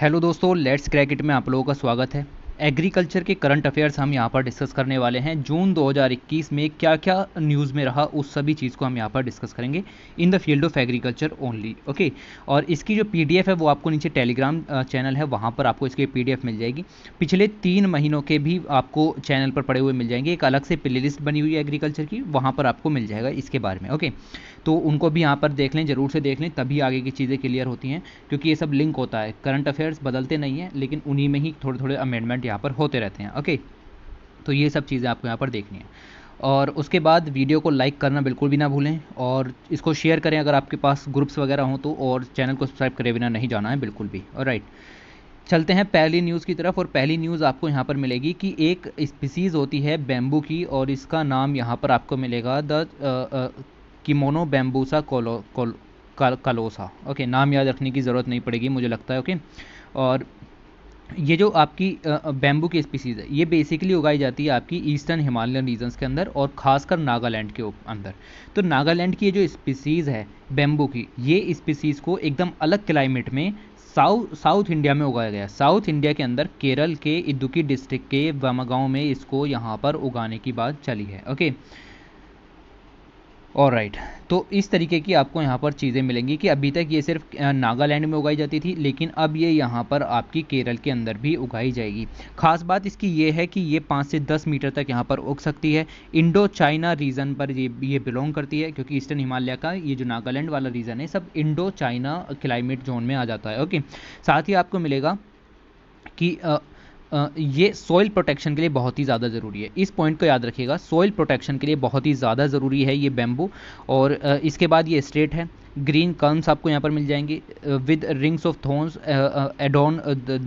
Hello दोस्तों let's क्रैकेट में आप लोगों का स्वागत है एग्रीकल्चर के करंट अफेयर्स हम यहाँ पर डिस्कस करने वाले हैं जून 2021 में क्या क्या न्यूज़ में रहा उस सभी चीज़ को हम यहाँ पर डिस्कस करेंगे in the field of agriculture only okay और इसकी जो पी है वो आपको नीचे टेलीग्राम चैनल है वहाँ पर आपको इसकी पी मिल जाएगी पिछले तीन महीनों के भी आपको चैनल पर पड़े हुए मिल जाएंगे एक अलग से प्ले बनी हुई है एग्रीकल्चर की वहाँ पर आपको मिल जाएगा इसके बारे में ओके तो उनको भी यहाँ पर देख लें ज़रूर से देख लें तभी आगे की चीज़ें क्लियर होती हैं क्योंकि ये सब लिंक होता है करंट अफेयर्स बदलते नहीं हैं लेकिन उन्हीं में ही थोड़े थोड़े अमेंडमेंट यहाँ पर होते रहते हैं ओके तो ये सब चीज़ें आपको यहाँ पर देखनी है और उसके बाद वीडियो को लाइक करना बिल्कुल भी ना भूलें और इसको शेयर करें अगर आपके पास ग्रुप्स वगैरह हों तो और चैनल को सब्सक्राइब करे बिना नहीं जाना है बिल्कुल भी और राइट चलते हैं पहली न्यूज़ की तरफ और पहली न्यूज़ आपको यहाँ पर मिलेगी कि एक स्पीसीज़ होती है बैम्बू की और इसका नाम यहाँ पर आपको मिलेगा द किमोनो बैम्बूसा कोलो कोल कलोसा ओके नाम याद रखने की ज़रूरत नहीं पड़ेगी मुझे लगता है ओके और ये जो आपकी बैम्बू की स्पीसीज़ है ये बेसिकली उगाई जाती है आपकी ईस्टर्न हिमालयन रीजन्स के अंदर और ख़ासकर नागालैंड के अंदर तो नागालैंड की ये जो स्पीसीज़ है बैम्बू की ये स्पीसीज़ को एकदम अलग क्लाइमेट में साउथ साउथ इंडिया में उगाया गया साउथ इंडिया के अंदर केरल के इदुकी डिस्ट्रिक्ट के वामागांव में इसको यहाँ पर उगाने की बात चली है ओके और राइट तो इस तरीके की आपको यहाँ पर चीज़ें मिलेंगी कि अभी तक ये सिर्फ नागालैंड में उगाई जाती थी लेकिन अब ये यहाँ पर आपकी केरल के अंदर भी उगाई जाएगी खास बात इसकी ये है कि ये पाँच से दस मीटर तक यहाँ पर उग सकती है इंडो चाइना रीजन पर ये ये बिलोंग करती है क्योंकि ईस्टर्न हिमालय का ये जो नागालैंड वाला रीजन है सब इंडो चाइना क्लाइमेट जोन में आ जाता है ओके साथ ही आपको मिलेगा कि ये सॉइल प्रोटेक्शन के लिए बहुत ही ज़्यादा ज़रूरी है इस पॉइंट को याद रखिएगा सॉइल प्रोटेक्शन के लिए बहुत ही ज़्यादा ज़रूरी है ये बैम्बू और इसके बाद ये स्ट्रेट है ग्रीन कर्म्स आपको यहाँ पर मिल जाएंगी with rings of thorns adorn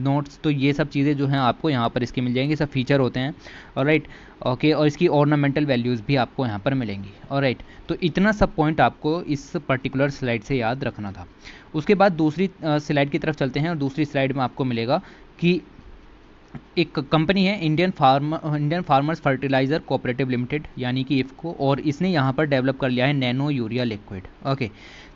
notes तो ये सब चीज़ें जो हैं आपको यहाँ पर इसके मिल जाएंगी सब फीचर होते हैं और राइट ओके और इसकी ऑर्नामेंटल वैल्यूज़ भी आपको यहाँ पर मिलेंगी और राइट तो इतना सब पॉइंट आपको इस पर्टिकुलर स्लाइड से याद रखना था उसके बाद दूसरी स्लाइड की तरफ चलते हैं और दूसरी स्लाइड में आपको मिलेगा कि एक कंपनी है Indian farm Indian farmers fertiliser cooperative limited यानी कि इफ़को और इसने यहाँ पर डेवलप कर लिया है नैनो यूरिया लिक्विड ओके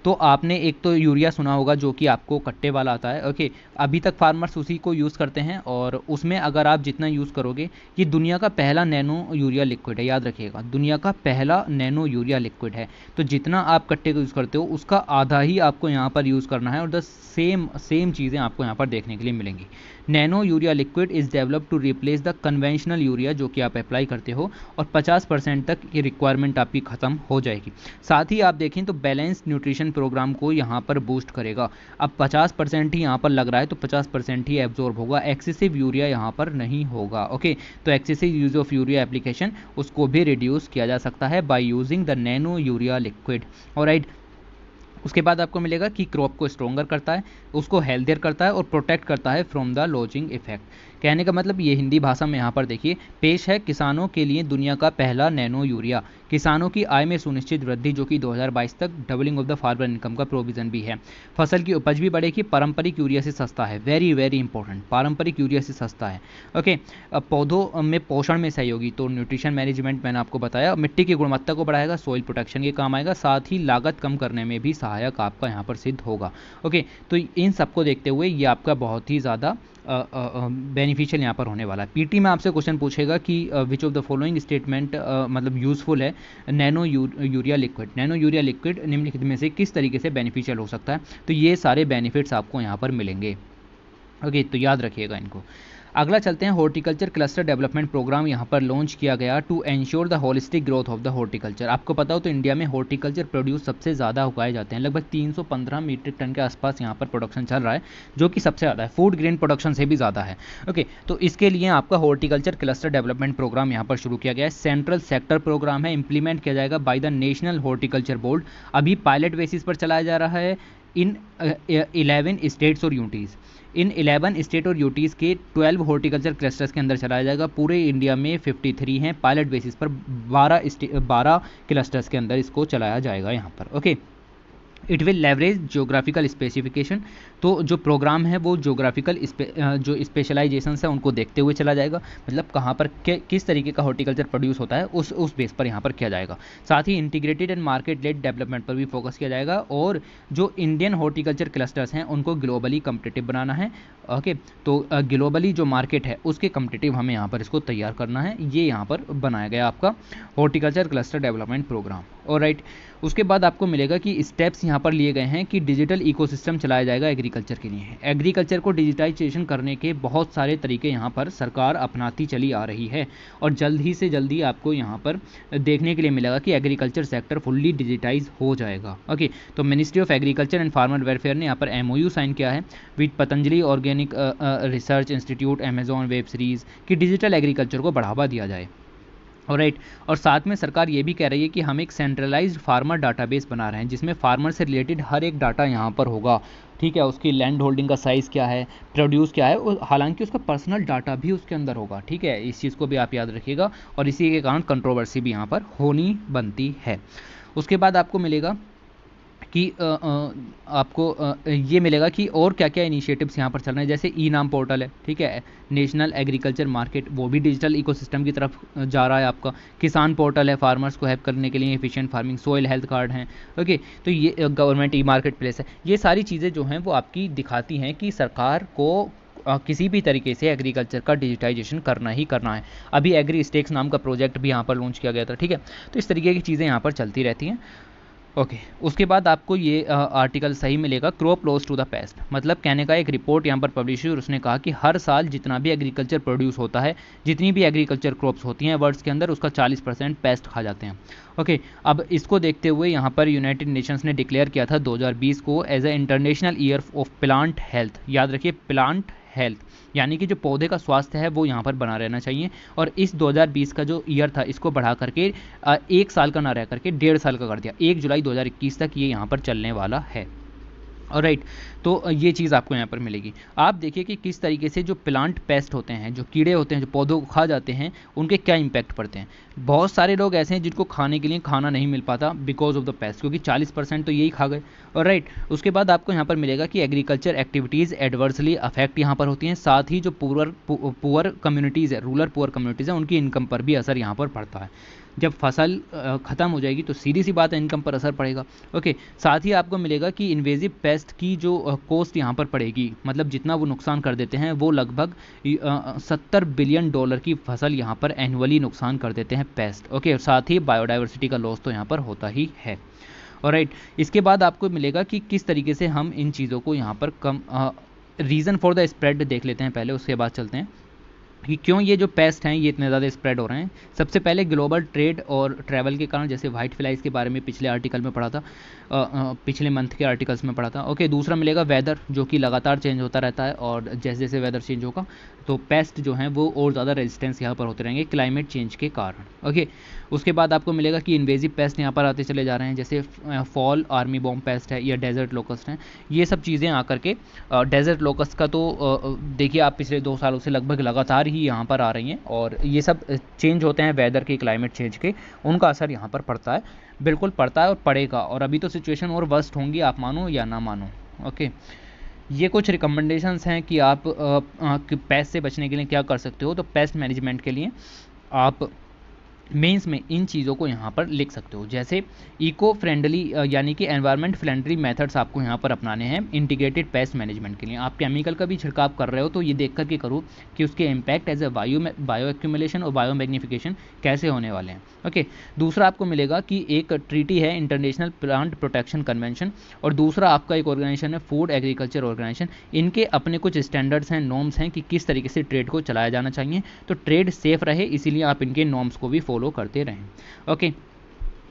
तो आपने एक तो यूरिया सुना होगा जो कि आपको कट्टे वाला आता है ओके अभी तक फार्मर्स उसी को यूज़ करते हैं और उसमें अगर आप जितना यूज़ करोगे ये दुनिया का पहला नैनो यूरिया लिक्विड है याद रखिएगा दुनिया का पहला नैनो यूरिया लिक्विड है तो जितना आप कट्टे को यूज़ करते हो उसका आधा ही आपको यहाँ पर यूज़ करना है और द सेम सेम चीज़ें आपको यहाँ पर देखने के लिए मिलेंगी nano urea liquid is develop to replace the conventional urea जो कि आप अप्लाई करते हो और 50 परसेंट तक ये रिक्वायरमेंट आपकी ख़त्म हो जाएगी साथ ही आप देखें तो बैलेंस न्यूट्रिशन प्रोग्राम को यहाँ पर बूस्ट करेगा अब 50 परसेंट ही यहाँ पर लग रहा है तो 50 परसेंट ही एब्जॉर्ब होगा एक्सेसिव यूरिया यहाँ पर नहीं होगा ओके तो excessive use of urea application उसको भी रिड्यूस किया जा सकता है by using the nano urea liquid और उसके बाद आपको मिलेगा कि क्रॉप को स्ट्रोंगर करता है उसको हेल्थियर करता है और प्रोटेक्ट करता है फ्रॉम द लॉजिंग इफेक्ट कहने का मतलब ये हिंदी भाषा में यहाँ पर देखिए पेश है किसानों के लिए दुनिया का पहला नैनो यूरिया किसानों की आय में सुनिश्चित वृद्धि जो कि 2022 तक doubling of the farmer income का प्रोविजन भी है फसल की उपज भी बढ़ेगी पारंपरिक यूरिया से सस्ता है वेरी वेरी इंपॉर्टेंट पारंपरिक यूरिया से सस्ता है ओके पौधों में पोषण में सहयोगी तो न्यूट्रिशन मैनेजमेंट मैंने आपको बताया मिट्टी की गुणवत्ता को बढ़ाएगा सॉइल प्रोटेक्शन के काम आएगा साथ ही लागत कम करने में भी सहायक आपका यहाँ पर सिद्ध होगा ओके तो इन सबको देखते हुए ये आपका बहुत ही ज़्यादा बेनिफिशियल यहाँ पर होने वाला है पीटी में आपसे क्वेश्चन पूछेगा कि which of the following statement मतलब यूज़फुल है nano urea liquid nano urea liquid निम्नलिखित में से किस तरीके से बेनिफिशियल हो सकता है तो ये सारे बेनिफिट्स आपको यहाँ पर मिलेंगे ओके okay, तो याद रखिएगा इनको अगला चलते हैं हॉर्टिकल्चर क्लस्टर डेवलपमेंट प्रोग्राम यहाँ पर लॉन्च किया गया to ensure the holistic growth of the horticulture आपको पता हो तो इंडिया में हॉर्टिकल्चर प्रोड्यूस सबसे ज़्यादा उगाए जाते हैं लगभग 315 मीट्रिक टन के आसपास यहाँ पर प्रोडक्शन चल रहा है जो कि सबसे ज़्यादा है फूड ग्रेन प्रोडक्शन से भी ज़्यादा है ओके तो इसके लिए आपका हॉर्टिकल्चर क्लस्टर डेवलपमेंट प्रोग्राम यहाँ पर शुरू किया गया है सेंट्रल सेक्टर प्रोग्राम है इंप्लीमेंट किया जाएगा by the national horticulture board अभी पायलट बेसिस पर चलाया जा रहा है इन इलेवन स्टेट्स और यूनिटीज़ इन 11 स्टेट और यूटीज़ के 12 हॉर्टिकल्चर क्लस्टर्स के अंदर चलाया जाएगा पूरे इंडिया में 53 हैं पायलट बेसिस पर 12 बारह क्लस्टर्स के अंदर इसको चलाया जाएगा यहाँ पर okay it will leverage geographical specification तो जो प्रोग्राम है वो जोग्राफिकल जो स्पेशलाइजेशन है उनको देखते हुए चला जाएगा मतलब कहाँ पर किस तरीके का हॉर्टिकल्चर प्रोड्यूस होता है उस उस बेस पर यहाँ पर किया जाएगा साथ ही integrated and market led development पर भी फोकस किया जाएगा और जो इंडियन हॉर्टिकल्चर क्लस्टर्स हैं उनको ग्लोबली कम्पटेटिव बनाना है ओके तो ग्लोबली जो मार्केट है उसके कम्पटेटिव हमें यहाँ पर इसको तैयार करना है ये यहाँ पर बनाया गया आपका हॉर्टिकल्चर क्लस्टर डेवलपमेंट प्रोग्राम और राइट उसके बाद आपको मिलेगा कि स्टेप्स यहाँ पर लिए गए हैं कि डिजिटल इकोसिस्टम चलाया जाएगा एग्रीकल्चर के लिए एग्रीकल्चर को डिजिटाइजेशन करने के बहुत सारे तरीके यहाँ पर सरकार अपनाती चली आ रही है और जल्द ही से जल्दी आपको यहाँ पर देखने के लिए मिलेगा कि एग्रीकल्चर सेक्टर फुल्ली डिजिटाइज हो जाएगा ओके तो ministry of agriculture and farmer welfare ने यहाँ पर एम साइन किया है with Patanjali organic research institute Amazon web series की डिजिटल एग्रीकल्चर को बढ़ावा दिया जाए और राइट right. और साथ में सरकार ये भी कह रही है कि हम एक सेंट्रलाइज्ड फार्मर डाटाबेस बना रहे हैं जिसमें फार्मर से रिलेटेड हर एक डाटा यहाँ पर होगा ठीक है उसकी लैंड होल्डिंग का साइज़ क्या है प्रोड्यूस क्या है हालांकि उसका पर्सनल डाटा भी उसके अंदर होगा ठीक है इस चीज़ को भी आप याद रखिएगा और इसी के कारण कंट्रोवर्सी भी यहाँ पर होनी बनती है उसके बाद आपको मिलेगा कि आपको ये मिलेगा कि और क्या क्या इनिशिएटिव्स यहाँ पर चल रहे हैं जैसे ई नाम पोर्टल है ठीक है नेशनल एग्रीकल्चर मार्केट वो भी डिजिटल इकोसिस्टम की तरफ जा रहा है आपका किसान पोर्टल है फार्मर्स को हेल्प करने के लिए efficient farming soil health card हैं ओके तो ये गवर्नमेंट ई मार्केट प्लेस है ये सारी चीज़ें जो हैं वो आपकी दिखाती हैं कि सरकार को किसी भी तरीके से एग्रीकल्चर का डिजिटाइजेशन करना ही करना है अभी एग्री स्टेक्स नाम का प्रोजेक्ट भी यहाँ पर लॉन्च किया गया था ठीक है तो इस तरीके की चीज़ें यहाँ पर चलती रहती हैं ओके okay, उसके बाद आपको ये आ, आर्टिकल सही मिलेगा crop loss to the pest मतलब कहने का एक रिपोर्ट यहाँ पर पब्लिश हुई और उसने कहा कि हर साल जितना भी एग्रीकल्चर प्रोड्यूस होता है जितनी भी एग्रीकल्चर क्रॉप्स होती हैं वर्ल्ड के अंदर उसका 40 परसेंट पेस्ट खा जाते हैं ओके okay, अब इसको देखते हुए यहाँ पर यूनाइटेड नेशंस ने डिक्लेयर किया था 2020 को as a international year of plant health याद रखिए प्लांट हेल्थ यानी कि जो पौधे का स्वास्थ्य है वो यहाँ पर बना रहना चाहिए और इस 2020 का जो ईयर था इसको बढ़ा करके एक साल का ना रह करके डेढ़ साल का कर दिया एक जुलाई 2021 तक ये यहाँ पर चलने वाला है और राइट तो ये चीज़ आपको यहाँ पर मिलेगी आप देखिए कि किस तरीके से जो प्लांट पेस्ट होते हैं जो कीड़े होते हैं जो पौधों को खा जाते हैं उनके क्या इम्पैक्ट पड़ते हैं बहुत सारे लोग ऐसे हैं जिनको खाने के लिए खाना नहीं मिल पाता बिकॉज ऑफ द पेस्ट क्योंकि 40 परसेंट तो यही खा गए और राइट उसके बाद आपको यहाँ पर मिलेगा कि एग्रीकल्चर एक्टिविटीज़ एडवर्सली अफेक्ट यहाँ पर होती हैं साथ ही जो पुअर पुअर कम्युनिटीज़ है रूरल पुअर कम्युनिटीज़ हैं उनकी इनकम पर भी असर यहाँ पर पड़ता है जब फसल ख़त्म हो जाएगी तो सीधी सी बात है इनकम पर असर पड़ेगा ओके साथ ही आपको मिलेगा कि इन्वेजिव पेस्ट की जो कॉस्ट यहाँ पर पड़ेगी मतलब जितना वो नुकसान कर देते हैं वो लगभग सत्तर बिलियन डॉलर की फसल यहाँ पर एनुअली नुकसान कर देते हैं पेस्ट ओके साथ ही बायोडाइवर्सिटी का लॉस तो यहाँ पर होता ही है और राइट इसके बाद आपको मिलेगा कि किस तरीके से हम इन चीज़ों को यहाँ पर कम रीज़न फॉर द स्प्रेड देख लेते हैं पहले उसके बाद चलते हैं कि क्यों ये जो पेस्ट हैं ये इतने ज़्यादा स्प्रेड हो रहे हैं सबसे पहले ग्लोबल ट्रेड और ट्रैवल के कारण जैसे वाइट फ्लाइज के बारे में पिछले आर्टिकल में पढ़ा था आ, आ, पिछले मंथ के आर्टिकल्स में पढ़ा था ओके दूसरा मिलेगा वेदर जो कि लगातार चेंज होता रहता है और जैसे जैसे वेदर चेंज होगा तो पेस्ट जो हैं वो और ज़्यादा रेजिस्टेंस यहाँ पर होते रहेंगे क्लाइमेट चेंज के कारण ओके उसके बाद आपको मिलेगा कि इन्वेजिव पेस्ट यहाँ पर आते चले जा रहे हैं जैसे फॉल आर्मी बॉम्ब पेस्ट है या डेजर्ट लोकस्ट हैं ये सब चीज़ें आकर के डेजर्ट लोकस्ट का तो देखिए आप पिछले दो सालों से लगभग लगातार ही यहाँ पर आ रही हैं और ये सब चेंज होते हैं वेदर के क्लाइमेट चेंज के उनका असर यहाँ पर पड़ता है बिल्कुल पड़ता है और पड़ेगा और अभी तो सिचुएशन और वर्स्ट होंगी आप मानो या ना मानो ओके okay. ये कुछ रिकमेंडेशंस हैं कि आप आ, आ, कि पेस्ट से बचने के लिए क्या कर सकते हो तो पेस्ट मैनेजमेंट के लिए आप मेंस में इन चीज़ों को यहाँ पर लिख सकते हो जैसे इको फ्रेंडली यानी कि एनवायरनमेंट फ्रेंडली मेथड्स आपको यहाँ पर अपनाने हैं इंटीग्रेटेड पेस्ट मैनेजमेंट के लिए आप केमिकल का भी छिड़काव कर रहे हो तो ये देख करके करो कि उसके impact as a bio bio accumulation और बायो मैग्नीफिकेशन कैसे होने वाले हैं ओके दूसरा आपको मिलेगा कि एक ट्रीटी है इंटरनेशनल प्लांट प्रोटेक्शन कन्वेंशन और दूसरा आपका एक ऑर्गेनाइजेशन है फूड एग्रीकल्चर ऑर्गेनाइजेशन इनके अपने कुछ स्टैंडर्ड्स हैं नॉर्म्स हैं कि किस तरीके से ट्रेड को चलाया जाना चाहिए तो ट्रेड सेफ रहे इसीलिए आप इनके नॉर्म्स को भी फॉलो फॉलो करते रहें ओके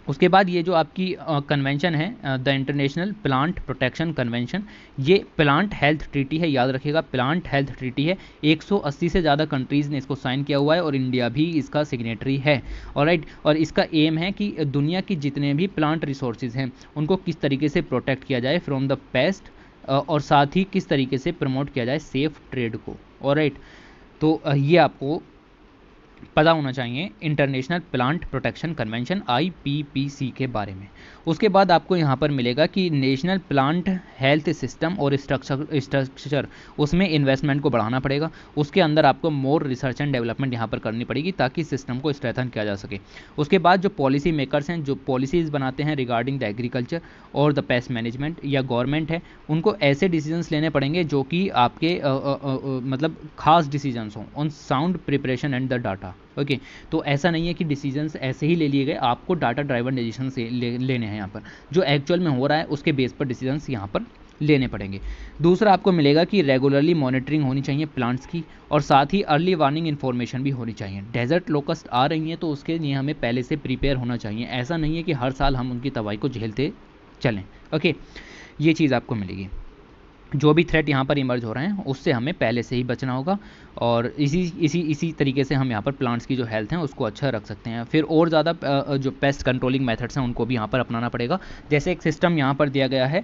उसके बाद ये जो आपकी कन्वेंशन है the international plant protection convention ये प्लांट हेल्थ ट्रीटी है याद रखिएगा प्लांट हेल्थ ट्रीटी है 180 से ज़्यादा कंट्रीज़ ने इसको साइन किया हुआ है और इंडिया भी इसका सिग्नेटरी है और राइट और इसका एम है कि दुनिया की जितने भी प्लांट रिसोर्सेज हैं उनको किस तरीके से प्रोटेक्ट किया जाए फ्रॉम द पेस्ट और साथ ही किस तरीके से प्रमोट किया जाए सेफ ट्रेड को और राइट तो ये आपको पता होना चाहिए international plant protection convention IPPC के बारे में उसके बाद आपको यहाँ पर मिलेगा कि नेशनल प्लांट हेल्थ सिस्टम और स्ट्रक्चर स्ट्रक्चर उसमें इन्वेस्टमेंट को बढ़ाना पड़ेगा उसके अंदर आपको मोर रिसर्च एंड डेवलपमेंट यहाँ पर करनी पड़ेगी ताकि सिस्टम को स्ट्रेथन किया जा सके उसके बाद जो पॉलिसी मेकर्स हैं जो पॉलिसीज़ बनाते हैं रिगार्डिंग द एग्रीकल्चर और द पेस्ट मैनेजमेंट या गवर्नमेंट है उनको ऐसे डिसीजनस लेने पड़ेंगे जो कि आपके आ, आ, आ, मतलब खास डिसीजनस हों on sound preparation and the data okay तो ऐसा नहीं है कि डिसीजंस ऐसे ही ले लिए गए आपको डाटा ड्राइवर डिसीजन से ले, लेने हैं यहाँ पर जो एक्चुअल में हो रहा है उसके बेस पर डिसीजंस यहाँ पर लेने पड़ेंगे दूसरा आपको मिलेगा कि रेगुलरली मॉनिटरिंग होनी चाहिए प्लांट्स की और साथ ही अर्ली वार्निंग इन्फॉर्मेशन भी होनी चाहिए डेजर्ट लोकस्ट आ रही हैं तो उसके लिए हमें पहले से प्रिपेयर होना चाहिए ऐसा नहीं है कि हर साल हम उनकी तबाही को झेलते चलें ओके ये चीज़ आपको मिलेगी जो भी थ्रेट यहाँ पर इमर्ज हो रहे हैं उससे हमें पहले से ही बचना होगा और इसी इसी इसी तरीके से हम यहाँ पर प्लांट्स की जो हेल्थ है उसको अच्छा रख सकते हैं फिर और ज़्यादा जो पेस्ट कंट्रोलिंग मेथड्स हैं उनको भी यहाँ पर अपनाना पड़ेगा जैसे एक सिस्टम यहाँ पर दिया गया है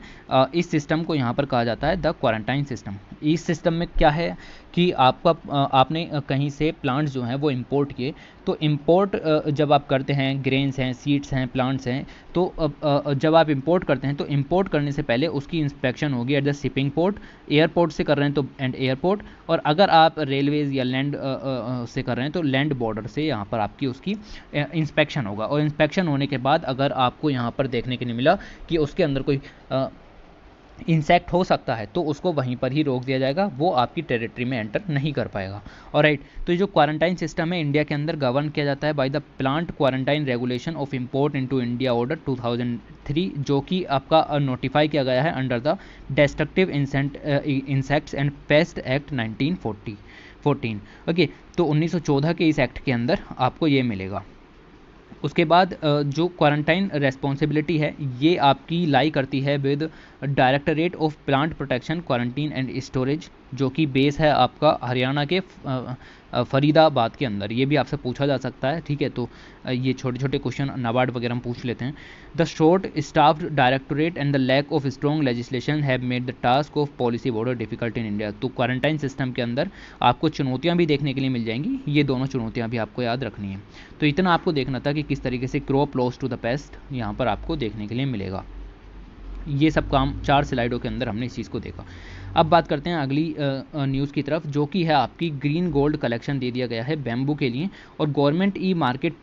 इस सिस्टम को यहाँ पर कहा जाता है द क्वारंटाइन सिस्टम इस सिस्टम में क्या है कि आपका आपने कहीं से प्लांट्स जो हैं वो इम्पोर्ट किए तो इम्पोर्ट जब आप करते हैं ग्रेन्स हैं सीड्स हैं प्लांट्स हैं तो जब आप इम्पोर्ट करते हैं तो इम्पोर्ट करने से पहले उसकी इंस्पेक्शन होगी at the shipping import airport से कर रहे हैं तो एंड एयरपोर्ट और अगर आप रेलवेज़ या लैंड से कर रहे हैं तो लैंड बॉर्डर से यहाँ पर आपकी उसकी इंस्पेक्शन होगा और इंस्पेक्शन होने के बाद अगर आपको यहाँ पर देखने के लिए मिला कि उसके अंदर कोई इंसेक्ट हो सकता है तो उसको वहीं पर ही रोक दिया जाएगा वो आपकी टेरिटरी में एंटर नहीं कर पाएगा और राइट तो ये जो क्वारंटाइन सिस्टम है इंडिया के अंदर गवर्न किया जाता है by the plant quarantine regulation of import into India order 2003 जो कि आपका नोटिफाई किया गया है under the destructive incent insects and pest act nineteen forty okay तो उन्नीस के इस एक्ट के अंदर आपको ये मिलेगा उसके बाद जो क्वारंटाइन रेस्पॉन्सिबिलिटी है ये आपकी लाई करती है with directorate of plant protection quarantine and storage जो कि बेस है आपका हरियाणा के फरीदाबाद के अंदर ये भी आपसे पूछा जा सकता है ठीक है तो ये छोटे छोटे क्वेश्चन नाबार्ड वगैरह हम पूछ लेते हैं the short staff directorate and the lack of strong legislation have made the task of policy border difficult in India तो क्वारंटाइन सिस्टम के अंदर आपको चुनौतियाँ भी देखने के लिए मिल जाएंगी ये दोनों चुनौतियाँ भी आपको याद रखनी है तो इतना आपको देखना था कि किस तरीके से crop loss to the pest यहाँ पर आपको देखने के लिए मिलेगा ये सब काम चार स्लाइडों के अंदर हमने इस चीज़ को देखा अब बात करते हैं अगली न्यूज़ की तरफ जो कि है आपकी ग्रीन गोल्ड कलेक्शन दे दिया गया है बेम्बू के लिए और गवर्नमेंट ई मार्केट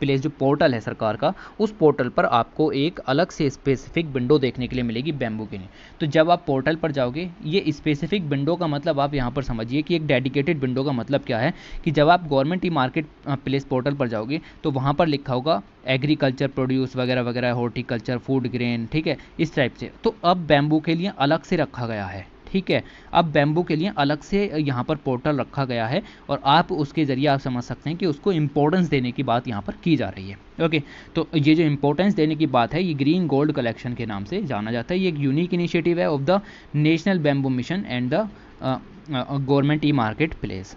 प्लेस जो पोर्टल है सरकार का उस पोर्टल पर आपको एक अलग से स्पेसिफिक विंडो देखने के लिए मिलेगी बेम्बू के लिए तो जब आप पोर्टल पर जाओगे ये स्पेसिफिक विंडो का मतलब आप यहाँ पर समझिए कि एक डेडिकेटेड विंडो का मतलब क्या है कि जब आप government e market place portal पर जाओगे तो वहाँ पर लिखा होगा एग्रीकल्चर प्रोड्यूस वगैरह वगैरह हॉर्टिकल्चर फूड ग्रेन ठीक है इस टाइप से तो अब बैम्बू के लिए अलग से रखा गया है ठीक है अब बैम्बू के लिए अलग से यहाँ पर पोर्टल रखा गया है और आप उसके ज़रिए आप समझ सकते हैं कि उसको इम्पोर्टेंस देने की बात यहाँ पर की जा रही है ओके तो ये जो इम्पोर्टेंस देने की बात है ये ग्रीन गोल्ड कलेक्शन के नाम से जाना जाता है ये एक यूनिक इनिशिएटिव है of the national bamboo mission and the government e market place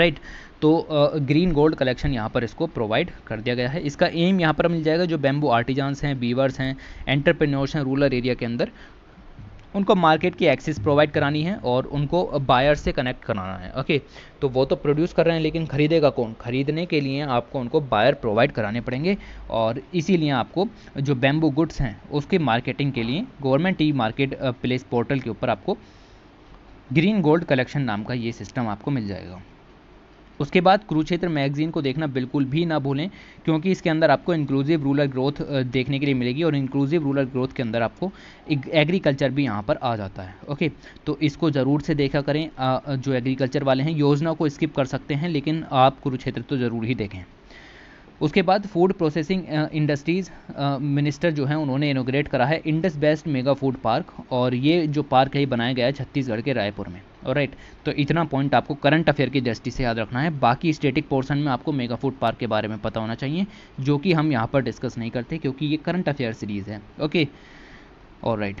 right तो ग्रीन गोल्ड कलेक्शन यहाँ पर इसको प्रोवाइड कर दिया गया है इसका एम यहाँ पर मिल जाएगा जो बैम्बू आर्टिजान्स हैं बीवर्स हैं एंटरप्रेन्योर्स हैं रूरल एरिया के अंदर उनको मार्केट की एक्सेस प्रोवाइड करानी है और उनको बायर से कनेक्ट कराना है ओके तो वो तो प्रोड्यूस कर रहे हैं लेकिन खरीदेगा कौन खरीदने के लिए आपको उनको बायर प्रोवाइड कराने पड़ेंगे और इसीलिए आपको जो बैम्बू गुड्स हैं उसकी मार्केटिंग के लिए government e market place portal के ऊपर आपको ग्रीन गोल्ड कलेक्शन नाम का ये सिस्टम आपको मिल जाएगा उसके बाद कुरुक्षेत्र मैगजीन को देखना बिल्कुल भी ना भूलें क्योंकि इसके अंदर आपको इंक्लूसिव रूरल ग्रोथ देखने के लिए मिलेगी और इंक्लूसिव रूरल ग्रोथ के अंदर आपको एग्रीकल्चर भी यहाँ पर आ जाता है ओके तो इसको ज़रूर से देखा करें जो एग्रीकल्चर वाले हैं योजना को स्किप कर सकते हैं लेकिन आप कुरुक्षेत्र तो ज़रूर ही देखें उसके बाद फूड प्रोसेसिंग इंडस्ट्रीज़ मिनिस्टर जो है उन्होंने इनोग्रेट करा है Indus best mega food park और ये जो पार्क है बनाया गया है छत्तीसगढ़ के रायपुर में और राइट तो इतना पॉइंट आपको करंट अफेयर की दृष्टि से याद रखना है बाकी स्टेटिक पोर्सन में आपको मेगा फूड पार्क के बारे में पता होना चाहिए जो कि हम यहाँ पर डिस्कस नहीं करते क्योंकि ये करंट अफेयर सीरीज़ है ओके और राइट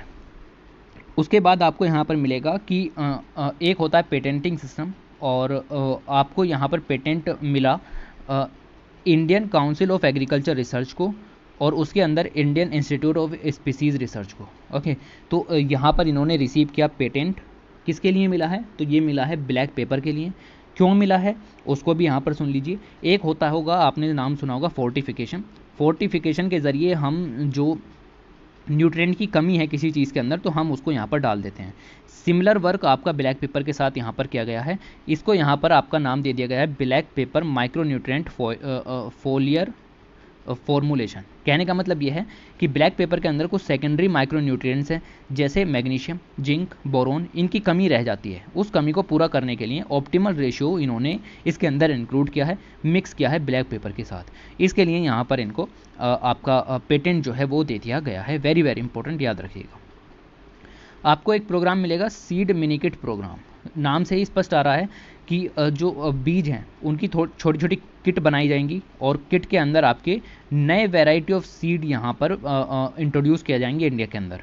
उसके बाद आपको यहाँ पर मिलेगा कि एक होता है पेटेंटिंग सिस्टम और आपको यहाँ पर पेटेंट मिला Indian council of agriculture research को और उसके अंदर Indian institute of spices research को ओके तो यहाँ पर इन्होंने रिसीव किया पेटेंट किसके लिए मिला है तो ये मिला है ब्लैक पेपर के लिए क्यों मिला है उसको भी यहाँ पर सुन लीजिए एक होता होगा आपने नाम सुना होगा फोर्टिफिकेशन फोर्टिफिकेशन के ज़रिए हम जो न्यूट्रेंट की कमी है किसी चीज़ के अंदर तो हम उसको यहाँ पर डाल देते हैं सिमिलर वर्क आपका ब्लैक पेपर के साथ यहाँ पर किया गया है इसको यहाँ पर आपका नाम दे दिया गया है ब्लैक पेपर माइक्रो न्यूट्रेंट फो, फोलियर फॉर्मूलेशन कहने का मतलब यह है कि ब्लैक पेपर के अंदर कुछ सेकेंडरी माइक्रो न्यूट्रिएंट्स हैं जैसे मैग्नीशियम जिंक बोरोन इनकी कमी रह जाती है उस कमी को पूरा करने के लिए ऑप्टिमल रेशियो इन्होंने इसके अंदर इंक्लूड किया है मिक्स किया है ब्लैक पेपर के साथ इसके लिए यहाँ पर इनको आपका पेटेंट जो है वो दे दिया गया है वेरी वेरी इंपॉर्टेंट याद रखिएगा आपको एक प्रोग्राम मिलेगा सीड मिनिकिट प्रोग्राम नाम से ही स्पष्ट आ रहा है कि जो बीज हैं उनकी छोटी छोटी किट बनाई जाएंगी और किट के अंदर आपके नए वैरायटी ऑफ सीड यहाँ पर इंट्रोड्यूस किया जाएंगे इंडिया के अंदर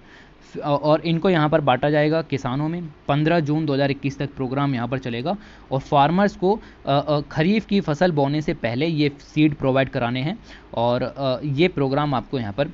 और इनको यहाँ पर बांटा जाएगा किसानों में 15 जून 2021 तक प्रोग्राम यहाँ पर चलेगा और फार्मर्स को खरीफ की फसल बोने से पहले ये सीड प्रोवाइड कराने हैं और ये प्रोग्राम आपको यहाँ पर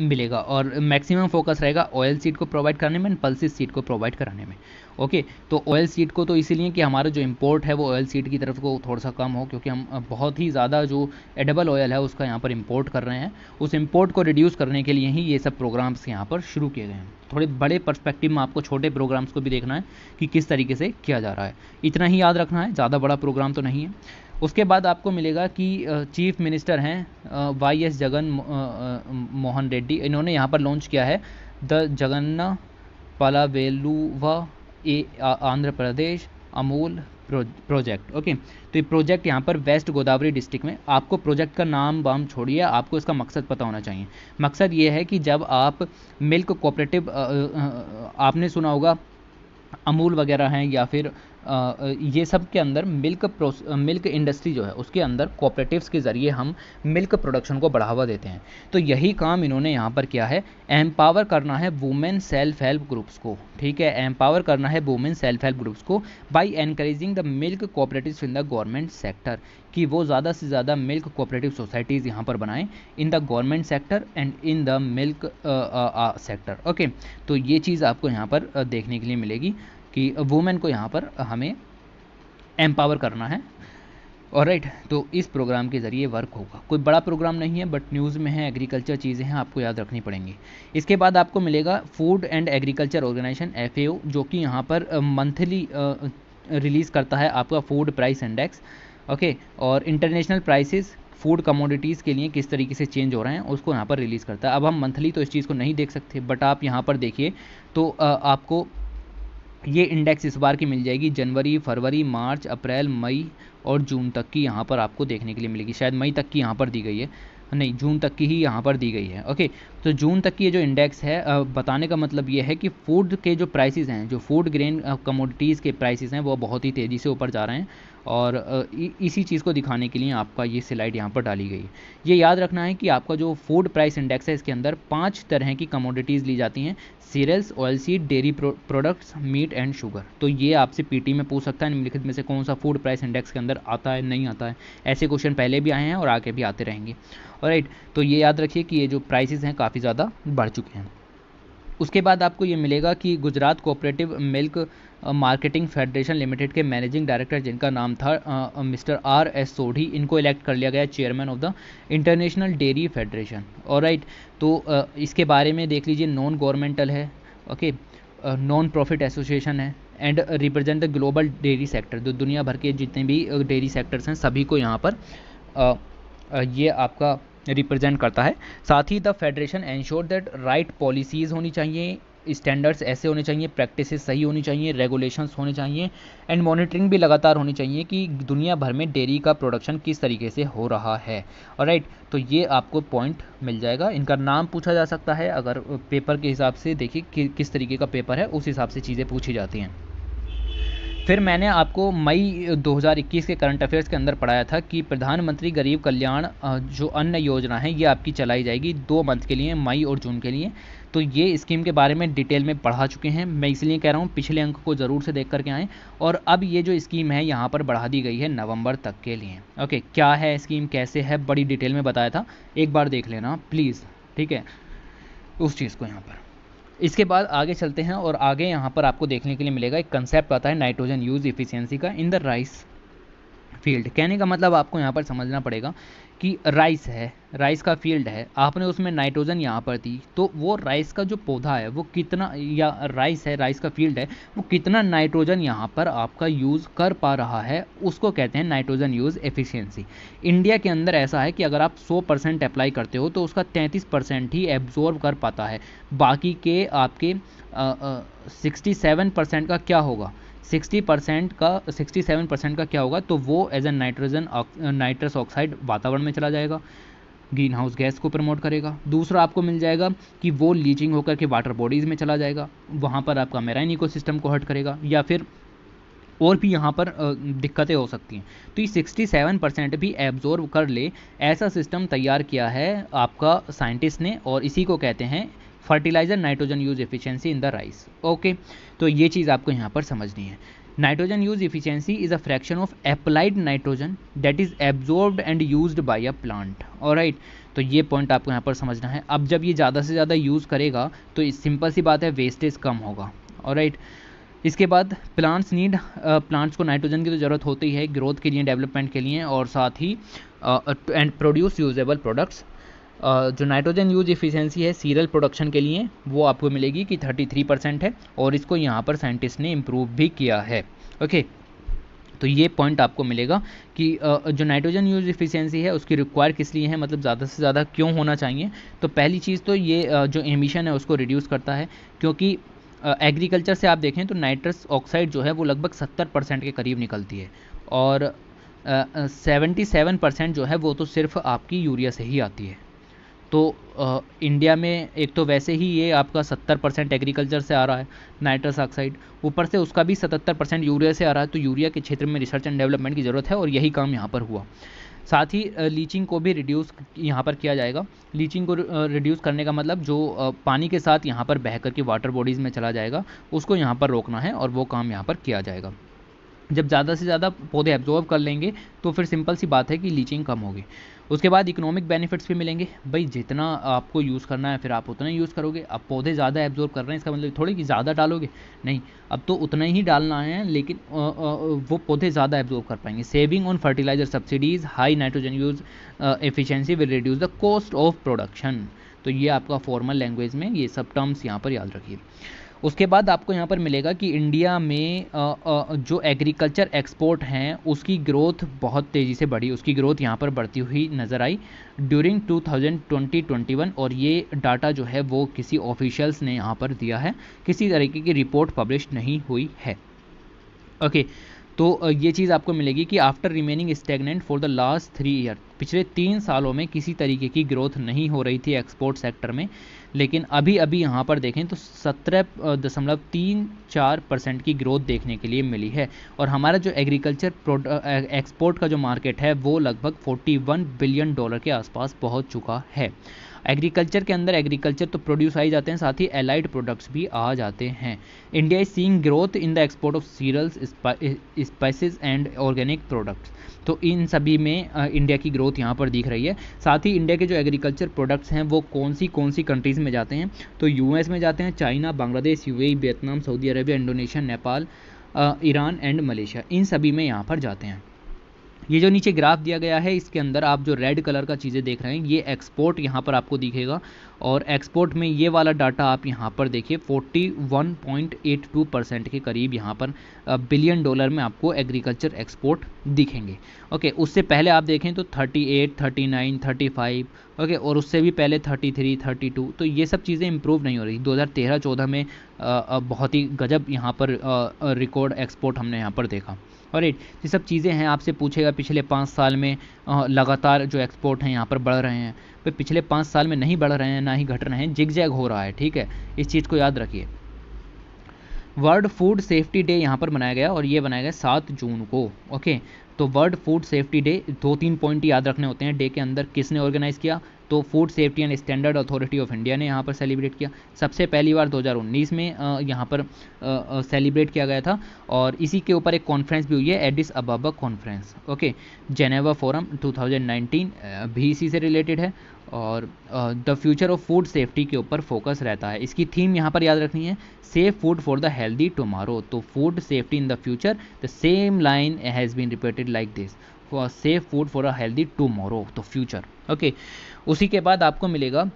मिलेगा और मैक्सिमम फोकस रहेगा ऑयल सीड को प्रोवाइड कराने में पल्सिस सीड को प्रोवाइड कराने में ओके तो ऑयल सीड को तो इसीलिए कि हमारा जो इम्पोर्ट है वो ऑयल सीड की तरफ को थोड़ा सा कम हो क्योंकि हम बहुत ही ज़्यादा जो एडेबल ऑयल है उसका यहाँ पर इम्पोर्ट कर रहे हैं उस इम्पोर्ट को रिड्यूस करने के लिए ही ये सब प्रोग्राम्स यहाँ पर शुरू किए गए हैं थोड़े बड़े पर्सपेक्टिव में आपको छोटे प्रोग्राम्स को भी देखना है कि किस तरीके से किया जा रहा है इतना ही याद रखना है ज़्यादा बड़ा प्रोग्राम तो नहीं है उसके बाद आपको मिलेगा कि चीफ मिनिस्टर हैं वाई एस जगन मोहन रेड्डी इन्होंने यहाँ पर लॉन्च किया है the Jaganna Palavelluva Andhra Pradesh Amul project okay तो ये प्रोजेक्ट यहाँ पर वेस्ट गोदावरी डिस्ट्रिक्ट में आपको प्रोजेक्ट का नाम वाम छोड़िए आपको इसका मकसद पता होना चाहिए मकसद ये है कि जब आप मिल्क कोऑपरेटिव आपने सुना होगा अमूल वगैरह हैं या फिर ये सब के अंदर मिल्क मिल्क इंडस्ट्री जो है उसके अंदर कोऑपरेटिव्स के ज़रिए हम मिल्क प्रोडक्शन को बढ़ावा देते हैं तो यही काम इन्होंने यहाँ पर किया है एम्पावर करना है वुमेन सेल्फ हेल्प ग्रुप्स को ठीक है एम्पावर करना है वुमेन सेल्फ हेल्प ग्रुप्स को by encouraging the milk cooperative in the government sector कि वो ज़्यादा से ज़्यादा मिल्क कोऑपरेटिव सोसाइटीज़ यहाँ पर बनाएं in the government sector and in the milk sector okay तो ये चीज़ आपको यहाँ पर देखने के लिए मिलेगी कि वुमेन को यहाँ पर हमें एम्पावर करना है और राइट तो इस प्रोग्राम के ज़रिए वर्क होगा कोई बड़ा प्रोग्राम नहीं है बट न्यूज़ में है एग्रीकल्चर चीज़ें हैं आपको याद रखनी पड़ेंगी इसके बाद आपको मिलेगा food and agriculture organisation F जो कि यहाँ पर मंथली रिलीज़ करता है आपका फूड प्राइस इंडेक्स ओके और इंटरनेशनल प्राइसेस फूड कमोडिटीज़ के लिए किस तरीके से चेंज हो रहे हैं उसको यहाँ पर रिलीज़ करता है अब हम मंथली तो इस चीज़ को नहीं देख सकते बट आप यहाँ पर देखिए तो आपको ये इंडेक्स इस बार की मिल जाएगी जनवरी फरवरी मार्च अप्रैल मई और जून तक की यहाँ पर आपको देखने के लिए मिलेगी शायद मई तक की यहाँ पर दी गई है नहीं जून तक की ही यहाँ पर दी गई है ओके तो जून तक की ये जो इंडेक्स है बताने का मतलब ये है कि फूड के जो प्राइसेस हैं जो फूड ग्रेन कमोडिटीज़ के प्राइसेस हैं वो बहुत ही तेज़ी से ऊपर जा रहे हैं और इसी चीज़ को दिखाने के लिए आपका ये स्लाइड यहाँ पर डाली गई है ये याद रखना है कि आपका जो फूड प्राइस इंडेक्स है इसके अंदर पाँच तरह की कमोडिटीज़ ली जाती हैं cereals oil seed dairy products meat and sugar तो ये आपसे पीटी में पूछ सकता है निम्नलिखित में से कौन सा फूड प्राइस इंडेक्स के अंदर आता है नहीं आता है ऐसे क्वेश्चन पहले भी आए हैं और आगे भी आते रहेंगे और तो ये याद रखिए कि ये जो प्राइसेस हैं काफ़ी ज़्यादा बढ़ चुके हैं उसके बाद आपको ये मिलेगा कि Gujarat cooperative milk marketing federation limited के मैनेजिंग डायरेक्टर जिनका नाम था मिस्टर आर एस सोढ़ी इनको इलेक्ट कर लिया गया chairman of the international dairy federation और राइट तो आ, इसके बारे में देख लीजिए नॉन गवर्नमेंटल है ओके नॉन प्रॉफिट एसोसिएशन है and represent the global dairy sector जो दुनिया भर के जितने भी डेयरी सेक्टर्स हैं सभी को यहाँ पर आ, ये आपका रिप्रेजेंट करता है साथ ही the federation ensure that right policies होनी चाहिए स्टैंडर्ड्स ऐसे होने चाहिए प्रैक्टिस सही होनी चाहिए रेगुलेशंस होने चाहिए एंड मॉनिटरिंग भी लगातार होनी चाहिए कि दुनिया भर में डेयरी का प्रोडक्शन किस तरीके से हो रहा है राइट राइट तो ये आपको पॉइंट मिल जाएगा इनका नाम पूछा जा सकता है अगर पेपर के हिसाब से देखिए कि, किस तरीके का पेपर है उस हिसाब से चीज़ें पूछी जाती हैं फिर मैंने आपको मई 2021 के करंट अफेयर्स के अंदर पढ़ाया था कि प्रधानमंत्री गरीब कल्याण जो अन्न योजना है ये आपकी चलाई जाएगी दो मंथ के लिए मई और जून के लिए तो ये स्कीम के बारे में डिटेल में पढ़ा चुके हैं मैं इसलिए कह रहा हूँ पिछले अंक को ज़रूर से देख करके आएँ और अब ये जो स्कीम है यहाँ पर बढ़ा दी गई है नवंबर तक के लिए ओके क्या है स्कीम कैसे है बड़ी डिटेल में बताया था एक बार देख लेना प्लीज़ ठीक है उस चीज़ को यहाँ पर इसके बाद आगे चलते हैं और आगे यहाँ पर आपको देखने के लिए मिलेगा एक कंसेप्ट आता है नाइट्रोजन यूज़ इफिशियंसी का इन द राइस फील्ड कहने का मतलब आपको यहाँ पर समझना पड़ेगा कि राइस है राइस का फील्ड है आपने उसमें नाइट्रोजन यहाँ पर दी तो वो राइस का जो पौधा है वो कितना या राइस है राइस का फील्ड है वो कितना नाइट्रोजन यहाँ पर आपका यूज़ कर पा रहा है उसको कहते हैं नाइट्रोजन यूज़ एफिशिएंसी इंडिया के अंदर ऐसा है कि अगर आप 100 परसेंट अप्लाई करते हो तो उसका 33 परसेंट ही एब्जॉर्व कर पाता है बाकी के आपके सिक्सटी सेवन परसेंट का क्या होगा सिक्सटी परसेंट का सिक्सटी सेवन परसेंट का क्या होगा तो वो as a nitrogen nitrous oxide वातावरण में चला जाएगा ग्रीन हाउस गैस को प्रमोट करेगा दूसरा आपको मिल जाएगा कि वो लीचिंग होकर के वाटर बॉडीज़ में चला जाएगा वहाँ पर आपका मेराइन इको को हर्ट करेगा या फिर और भी यहाँ पर दिक्कतें हो सकती हैं तो ये 67 परसेंट भी एब्जॉर्व कर ले ऐसा सिस्टम तैयार किया है आपका साइंटिस्ट ने और इसी को कहते हैं fertiliser nitrogen use efficiency in the rice okay तो ये चीज़ आपको यहाँ पर समझनी है nitrogen use efficiency is a fraction of applied nitrogen that is absorb and use by a plant और तो ये पॉइंट आपको यहाँ पर समझना है अब जब ये ज़्यादा से ज़्यादा यूज़ करेगा तो सिंपल सी बात है वेस्टेज कम होगा और इसके बाद प्लांट्स नीड प्लांट्स को नाइट्रोजन की तो ज़रूरत होती है ग्रोथ के लिए डेवलपमेंट के लिए और साथ ही एंड प्रोड्यूस यूजेबल प्रोडक्ट्स जो नाइट्रोजन यूज इफिशेंसी है सीरल प्रोडक्शन के लिए वो आपको मिलेगी कि 33 परसेंट है और इसको यहाँ पर साइंटिस्ट ने इम्प्रूव भी किया है ओके तो ये पॉइंट आपको मिलेगा कि जो नाइट्रोजन यूज इफिशियंसी है उसकी रिक्वायर किस लिए है मतलब ज़्यादा से ज़्यादा क्यों होना चाहिए तो पहली चीज़ तो ये जो एमिशन है उसको रिड्यूस करता है क्योंकि एग्रीकल्चर से आप देखें तो नाइट्रस ऑक्साइड जो है वो लगभग सत्तर परसेंट के करीब निकलती है और सेवेंटी सेवन परसेंट जो है वो तो सिर्फ आपकी यूरिया से ही आती है तो आ, इंडिया में एक तो वैसे ही ये आपका सत्तर परसेंट एग्रीकल्चर से आ रहा है नाइट्रस ऑक्साइड ऊपर से उसका भी 77 परसेंट यूरिया से आ रहा है तो यूरिया के क्षेत्र में रिसर्च एंड डेवलपमेंट की ज़रूरत है और यही काम यहाँ पर हुआ साथ ही लीचिंग को भी रिड्यूस यहाँ पर किया जाएगा लीचिंग को रिड्यूस करने का मतलब जो पानी के साथ यहाँ पर बह करके वाटर बॉडीज़ में चला जाएगा उसको यहाँ पर रोकना है और वो काम यहाँ पर किया जाएगा जब ज़्यादा से ज़्यादा पौधे एब्जॉर्व कर लेंगे तो फिर सिंपल सी बात है कि लीचिंग कम होगी उसके बाद इकोनॉमिक बेनिफिट्स भी मिलेंगे भाई जितना आपको यूज़ करना है फिर आप उतना ही यूज़ करोगे अब पौधे ज़्यादा एब्जॉर्ब कर रहे हैं इसका मतलब थोड़ी कि ज़्यादा डालोगे नहीं अब तो उतना ही डालना है लेकिन वो पौधे ज़्यादा एब्जॉर्ब कर पाएंगे saving on fertiliser subsidies high nitrogen use efficiency will reduce the cost of production तो ये आपका फॉर्मल लैंग्वेज में ये सब टर्म्स यहाँ पर याद रखिए उसके बाद आपको यहाँ पर मिलेगा कि इंडिया में जो एग्रीकल्चर एक्सपोर्ट हैं उसकी ग्रोथ बहुत तेज़ी से बढ़ी उसकी ग्रोथ यहाँ पर बढ़ती हुई नज़र आई ड्यूरिंग 2020-21 और ये डाटा जो है वो किसी ऑफिशियल्स ने यहाँ पर दिया है किसी तरीके की रिपोर्ट पब्लिश नहीं हुई है ओके okay, तो ये चीज़ आपको मिलेगी कि after remaining stagnant for the last three year पिछले तीन सालों में किसी तरीके की ग्रोथ नहीं हो रही थी एक्सपोर्ट सेक्टर में लेकिन अभी अभी यहाँ पर देखें तो सत्रह दशमलव तीन चार परसेंट की ग्रोथ देखने के लिए मिली है और हमारा जो एग्रीकल्चर एक्सपोर्ट का जो मार्केट है वो लगभग 41 बिलियन डॉलर के आसपास पहुँच चुका है एग्रीकल्चर के अंदर एग्रीकल्चर तो प्रोड्यूस आ ही जाते हैं साथ ही एलाइड प्रोडक्ट्स भी आ जाते हैं India is seeing growth in the export of cereals spices and organic products तो इन सभी में इंडिया की ग्रोथ यहाँ पर दिख रही है साथ ही इंडिया के जो एग्रीकल्चर प्रोडक्ट्स हैं वो कौन सी कौन सी कंट्रीज़ में जाते हैं तो यू में जाते हैं चाइना बांग्लादेश यू Vietnam Saudi Arabia Indonesia Nepal Iran and Malaysia इन सभी में यहाँ पर जाते हैं ये जो नीचे ग्राफ दिया गया है इसके अंदर आप जो रेड कलर का चीज़ें देख रहे हैं ये एक्सपोर्ट यहाँ पर आपको दिखेगा और एक्सपोर्ट में ये वाला डाटा आप यहाँ पर देखिए 41.82 परसेंट के करीब यहाँ पर बिलियन डॉलर में आपको एग्रीकल्चर एक्सपोर्ट दिखेंगे ओके उससे पहले आप देखें तो 38, 39, 35 ओके और उससे भी पहले 33, 32 तो ये सब चीज़ें इम्प्रूव नहीं हो रही 2013-14 में बहुत ही गजब यहाँ पर रिकॉर्ड एक्सपोर्ट हमने यहाँ पर देखा और एट ये सब चीज़ें हैं आपसे पूछेगा पिछले पाँच साल में लगातार जो एक्सपोर्ट हैं यहाँ पर बढ़ रहे हैं पर पिछले पाँच साल में नहीं बढ़ रहे हैं ना ही घट रहे हैं जिग जैग हो रहा है ठीक है इस चीज़ को याद रखिए वर्ल्ड फूड सेफ्टी डे यहाँ पर मनाया गया और ये बनाया गया सात जून को ओके तो वर्ल्ड फूड सेफ्टी डे दो तीन पॉइंट याद रखने होते हैं डे के अंदर किसने ऑर्गेनाइज़ किया तो food safety and standard authority of India ने यहाँ पर सेलिब्रेट किया सबसे पहली बार 2019 में यहाँ पर सेलिब्रेट किया गया था और इसी के ऊपर एक कॉन्फ्रेंस भी हुई है Addis Ababa conference okay Geneva forum 2019 भी इसी से रिलेटेड है और the future of food safety के ऊपर फोकस रहता है इसकी थीम यहाँ पर याद रखनी है safe food for the healthy tomorrow तो food safety in the future the same line has been repeated like this safe food for a healthy tomorrow तो फ्यूचर ओके okay. उसी के बाद आपको मिलेगा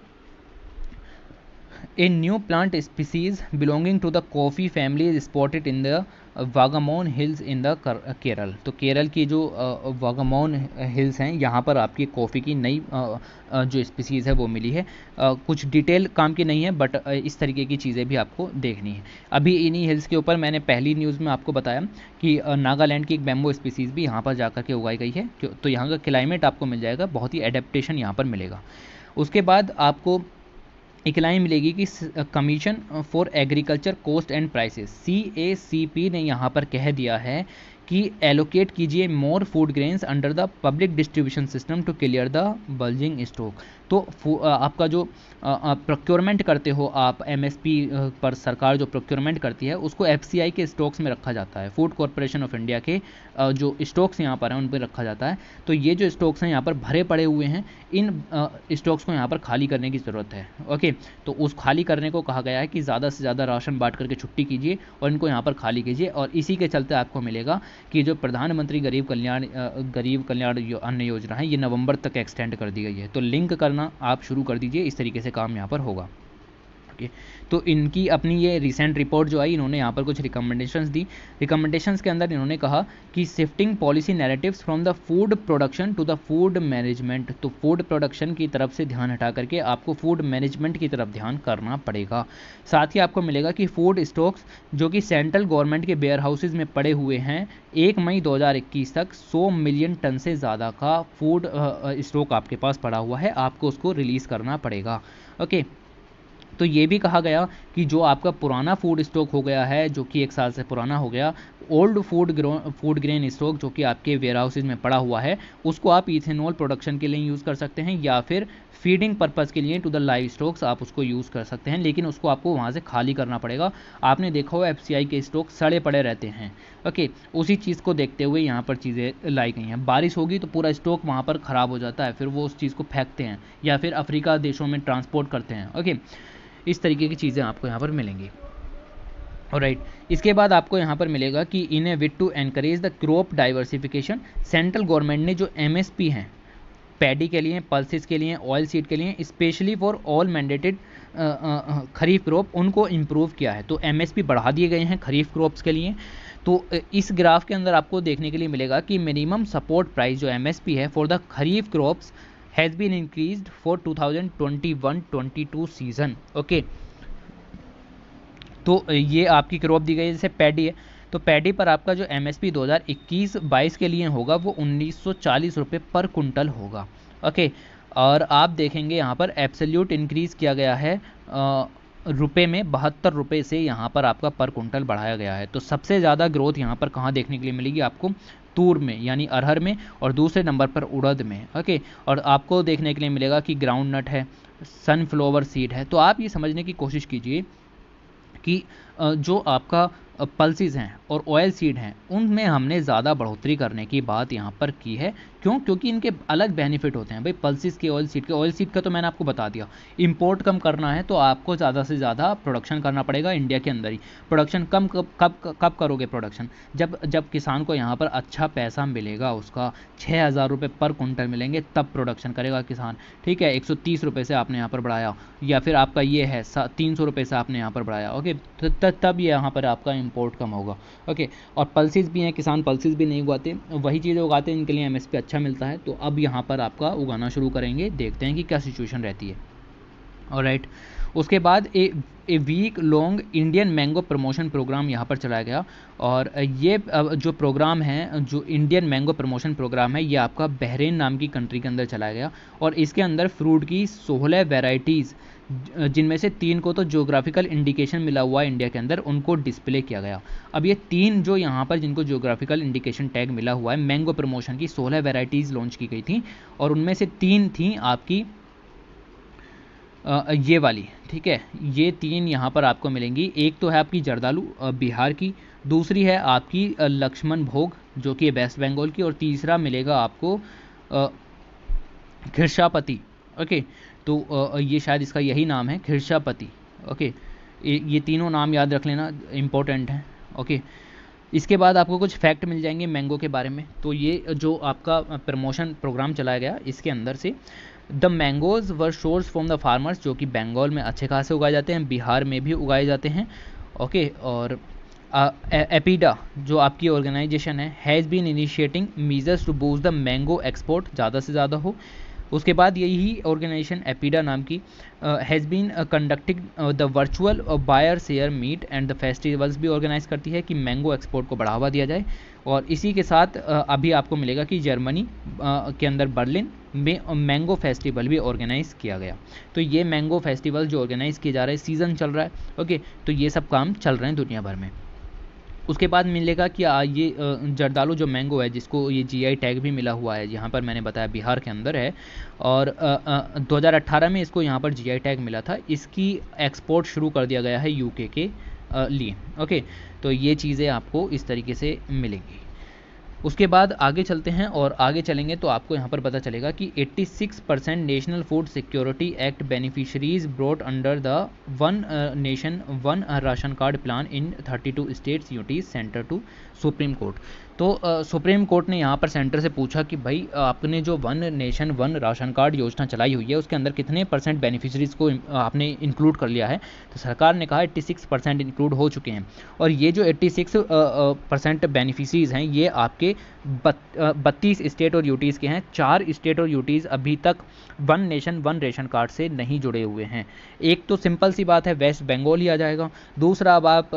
a new plant species belonging to the coffee family is spotted in the Vagamon hills in the Kerala तो केरल की जो वागामोन hills हैं यहाँ पर आपकी कॉफ़ी की नई जो स्पीसीज़ है वो मिली है कुछ डिटेल काम की नहीं है बट इस तरीके की चीज़ें भी आपको देखनी है अभी इन्हीं हिल्स के ऊपर मैंने पहली न्यूज़ में आपको बताया कि नागालैंड की एक बैम्बो स्पीसीज़ भी यहाँ पर जा के उगाई गई है तो, तो यहाँ का क्लाइमेट आपको मिल जाएगा बहुत ही एडेप्टेशन यहाँ पर मिलेगा उसके बाद आपको इकलाई मिलेगी कि commission for agriculture cost and prices C A C P ने यहाँ पर कह दिया है कि एलोकेट कीजिए more food grains under the public distribution system to clear the bulging stock तो आपका जो प्रोक्योरमेंट करते हो आप एम पर सरकार जो प्रोक्योरमेंट करती है उसको एफ के स्टॉक्स में रखा जाता है फूड कॉरपोरेशन ऑफ इंडिया के जो स्टॉक्स यहाँ पर हैं उन पर रखा जाता है तो ये जो स्टॉक्स हैं यहाँ पर भरे पड़े हुए हैं इन स्टॉक्स को यहाँ पर खाली करने की ज़रूरत है ओके तो उस खाली करने को कहा गया है कि ज़्यादा से ज़्यादा राशन बांट करके छुट्टी कीजिए और इनको यहाँ पर खाली कीजिए और इसी के चलते आपको मिलेगा कि जो प्रधानमंत्री गरीब कल्याण गरीब कल्याण अन्न योजना है ये नवंबर तक एक्सटेंड कर दी गई है तो लिंक करना आप शुरू कर दीजिए इस तरीके से काम यहाँ पर होगा ओके तो इनकी अपनी ये रिसेंट रिपोर्ट जो आई इन्होंने यहाँ पर कुछ रिकमेंडेशंस दी रिकमेंडेशंस के अंदर इन्होंने कहा कि shifting policy narratives from the food production to the food management तो फूड प्रोडक्शन की तरफ से ध्यान हटा करके आपको फूड मैनेजमेंट की तरफ ध्यान करना पड़ेगा साथ ही आपको मिलेगा कि फूड स्टॉक्स जो कि सेंट्रल गवर्नमेंट के वेयर हाउसेज में पड़े हुए हैं एक मई इक्कीस तक सौ मिलियन टन से ज़्यादा का फूड स्टॉक आपके पास पड़ा हुआ है आपको उसको रिलीज़ करना पड़ेगा ओके okay. तो ये भी कहा गया कि जो आपका पुराना फूड स्टॉक हो गया है जो कि एक साल से पुराना हो गया old food food grain stock जो कि आपके वेयर हाउसेज में पड़ा हुआ है उसको आप इथेनॉल प्रोडक्शन के लिए यूज़ कर सकते हैं या फिर फीडिंग पर्पज़ के लिए टू द लाइव स्टॉक्स आप उसको यूज़ कर सकते हैं लेकिन उसको आपको वहाँ से खाली करना पड़ेगा आपने देखा हो एफ के स्टॉक सड़े पड़े रहते हैं ओके उसी चीज़ को देखते हुए यहाँ पर चीज़ें लाई गई हैं बारिश होगी तो पूरा स्टॉक वहाँ पर ख़राब हो जाता है फिर वो उस चीज़ को फेंकते हैं या फिर अफ्रीका देशों में ट्रांसपोर्ट करते हैं ओके इस तरीके की चीज़ें आपको यहाँ पर मिलेंगी राइट right. इसके बाद आपको यहाँ पर मिलेगा कि in a bid to encourage the crop diversification central government ने जो एम एस पी हैं पैडी के लिए पल्सिस के लिए ऑयल सीड के लिए specially for all mandated kharif crop उनको इम्प्रूव किया है तो एम एस पी बढ़ा दिए गए हैं खरीफ क्रॉप्स के लिए तो uh, इस ग्राफ के अंदर आपको देखने के लिए मिलेगा कि मिनिमम सपोर्ट प्राइस जो एम एस पी है for the kharif crops has been increase for two thousand twenty one twenty two season okay तो ये आपकी क्रॉप दी गई है जैसे पैडी है तो पैडी पर आपका जो एम एस पी दो हज़ार इक्कीस बाईस के लिए होगा वो उन्नीस सौ चालीस रुपये पर कुंटल होगा ओके और आप देखेंगे यहाँ पर एब्सल्यूट इंक्रीज़ किया गया है रुपए में बहत्तर रुपये से यहाँ पर आपका पर कुंटल बढ़ाया गया है तो सबसे ज़्यादा ग्रोथ यहाँ पर कहाँ देखने के लिए मिलेगी आपको तूर में यानी अरहर में और दूसरे नंबर पर उड़द में ओके और आपको देखने के लिए मिलेगा कि ग्राउंड नट है सनफ्लावर सीड है तो आप ये समझने की कोशिश कीजिए कि जो आपका पल्सिस हैं और ऑयल सीड हैं उनमें हमने ज़्यादा बढ़ोतरी करने की बात यहाँ पर की है क्यों क्योंकि इनके अलग बेनिफिट होते हैं भाई पल्सिस के ऑयल सीड के ऑयल सीड का तो मैंने आपको बता दिया इम्पोर्ट कम करना है तो आपको ज़्यादा से ज़्यादा प्रोडक्शन करना पड़ेगा इंडिया के अंदर ही प्रोडक्शन कम कब कब करोगे प्रोडक्शन जब जब किसान को यहाँ पर अच्छा पैसा मिलेगा उसका छः हज़ार रुपये पर कुंटल मिलेंगे तब प्रोडक्शन करेगा किसान ठीक है एक सौ तीस रुपये से आपने यहाँ पर बढ़ाया या फिर आपका ये है तीन सौ रुपये से आपने यहाँ पर बढ़ाया ओके तब तो तब यहाँ पर आपका इम्पोर्ट कम होगा ओके और पल्सिस भी हैं किसान पल्सिस भी नहीं उगाते वही चीज़ उगाते हैं इनके लिए एम अच्छा अच्छा मिलता है तो अब यहाँ पर आपका उगाना शुरू करेंगे देखते हैं कि क्या सिचुएशन रहती है और राइट उसके बाद a a week long Indian mango promotion programme यहाँ पर चलाया गया और ये जो प्रोग्राम है जो इंडियन मैंगो प्रमोशन प्रोग्राम है ये आपका बहरीन नाम की कंट्री के अंदर चलाया गया और इसके अंदर फ्रूट की सोलह वेराइटीज़ जिनमें से तीन को तो जोग्राफिकल इंडिकेशन मिला हुआ है इंडिया के अंदर उनको डिस्प्ले किया गया अब ये तीन जो यहाँ पर जिनको जोग्राफिकल इंडिकेशन टैग मिला हुआ है मैंगो प्रमोशन की सोलह वेराइटीज़ लॉन्च की गई थी और उनमें से तीन थी आपकी ये वाली ठीक है ये तीन यहाँ पर आपको मिलेंगी एक तो है आपकी जर्दालू बिहार की दूसरी है आपकी लक्ष्मण भोग जो कि वेस्ट बंगाल की और तीसरा मिलेगा आपको खिरशापति ओके तो ये शायद इसका यही नाम है खिरशापति ओके ये तीनों नाम याद रख लेना इम्पोर्टेंट हैं ओके इसके बाद आपको कुछ फैक्ट मिल जाएंगे मैंगो के बारे में तो ये जो आपका प्रमोशन प्रोग्राम चलाया गया इसके अंदर से the mangoes were source from the farmers जो कि बंगाल में अच्छे खासे उगाए जाते हैं बिहार में भी उगाए जाते हैं ओके और एपीडा जो आपकी ऑर्गेनाइजेशन है has been initiating measures to boost the mango export ज़्यादा से ज़्यादा हो उसके बाद यही ऑर्गेनाइजेशन एपीडा नाम की has been conducting the virtual buyer seller meet and the festivals भी ऑर्गेनाइज करती है कि मैंगो एक्सपोर्ट को बढ़ावा दिया जाए और इसी के साथ uh, अभी आपको मिलेगा कि जर्मनी uh, के अंदर बर्लिन में मैंगो फेस्टिवल भी ऑर्गेनाइज़ किया गया तो ये मैंगो फेस्टिवल जो ऑर्गेनाइज़ किए जा रहे हैं सीज़न चल रहा है ओके तो ये सब काम चल रहे हैं दुनिया भर में उसके बाद मिलेगा कि ये जर्दालू जो मैंगो है जिसको ये जीआई टैग भी मिला हुआ है यहाँ पर मैंने बताया बिहार के अंदर है और 2018 में इसको यहाँ पर जीआई टैग मिला था इसकी एक्सपोर्ट शुरू कर दिया गया है यूके के लिए ओके तो ये चीज़ें आपको इस तरीके से मिलेंगी उसके बाद आगे चलते हैं और आगे चलेंगे तो आपको यहाँ पर पता चलेगा कि 86 percent national food security act beneficiaries brought under the one nation one ration card plan in 32 states UT centre to Supreme Court तो सुप्रीम कोर्ट ने यहाँ पर सेंटर से पूछा कि भाई आपने जो one nation one ration card योजना चलाई हुई है उसके अंदर कितने परसेंट बेनिफिशरीज़ को आपने इंक्लूड कर लिया है तो सरकार ने कहा एट्टी सिक्स परसेंट इंक्लूड हो चुके हैं और ये जो एट्टी सिक्स परसेंट बेनिफिशरीज़ हैं ये आपके बत्तीस स्टेट और यूटीज़ के हैं चार स्टेट और यूटीज़ अभी तक one nation one ration card से नहीं जुड़े हुए हैं एक तो सिंपल सी बात है वेस्ट बंगाल ही आ जाएगा दूसरा अब आप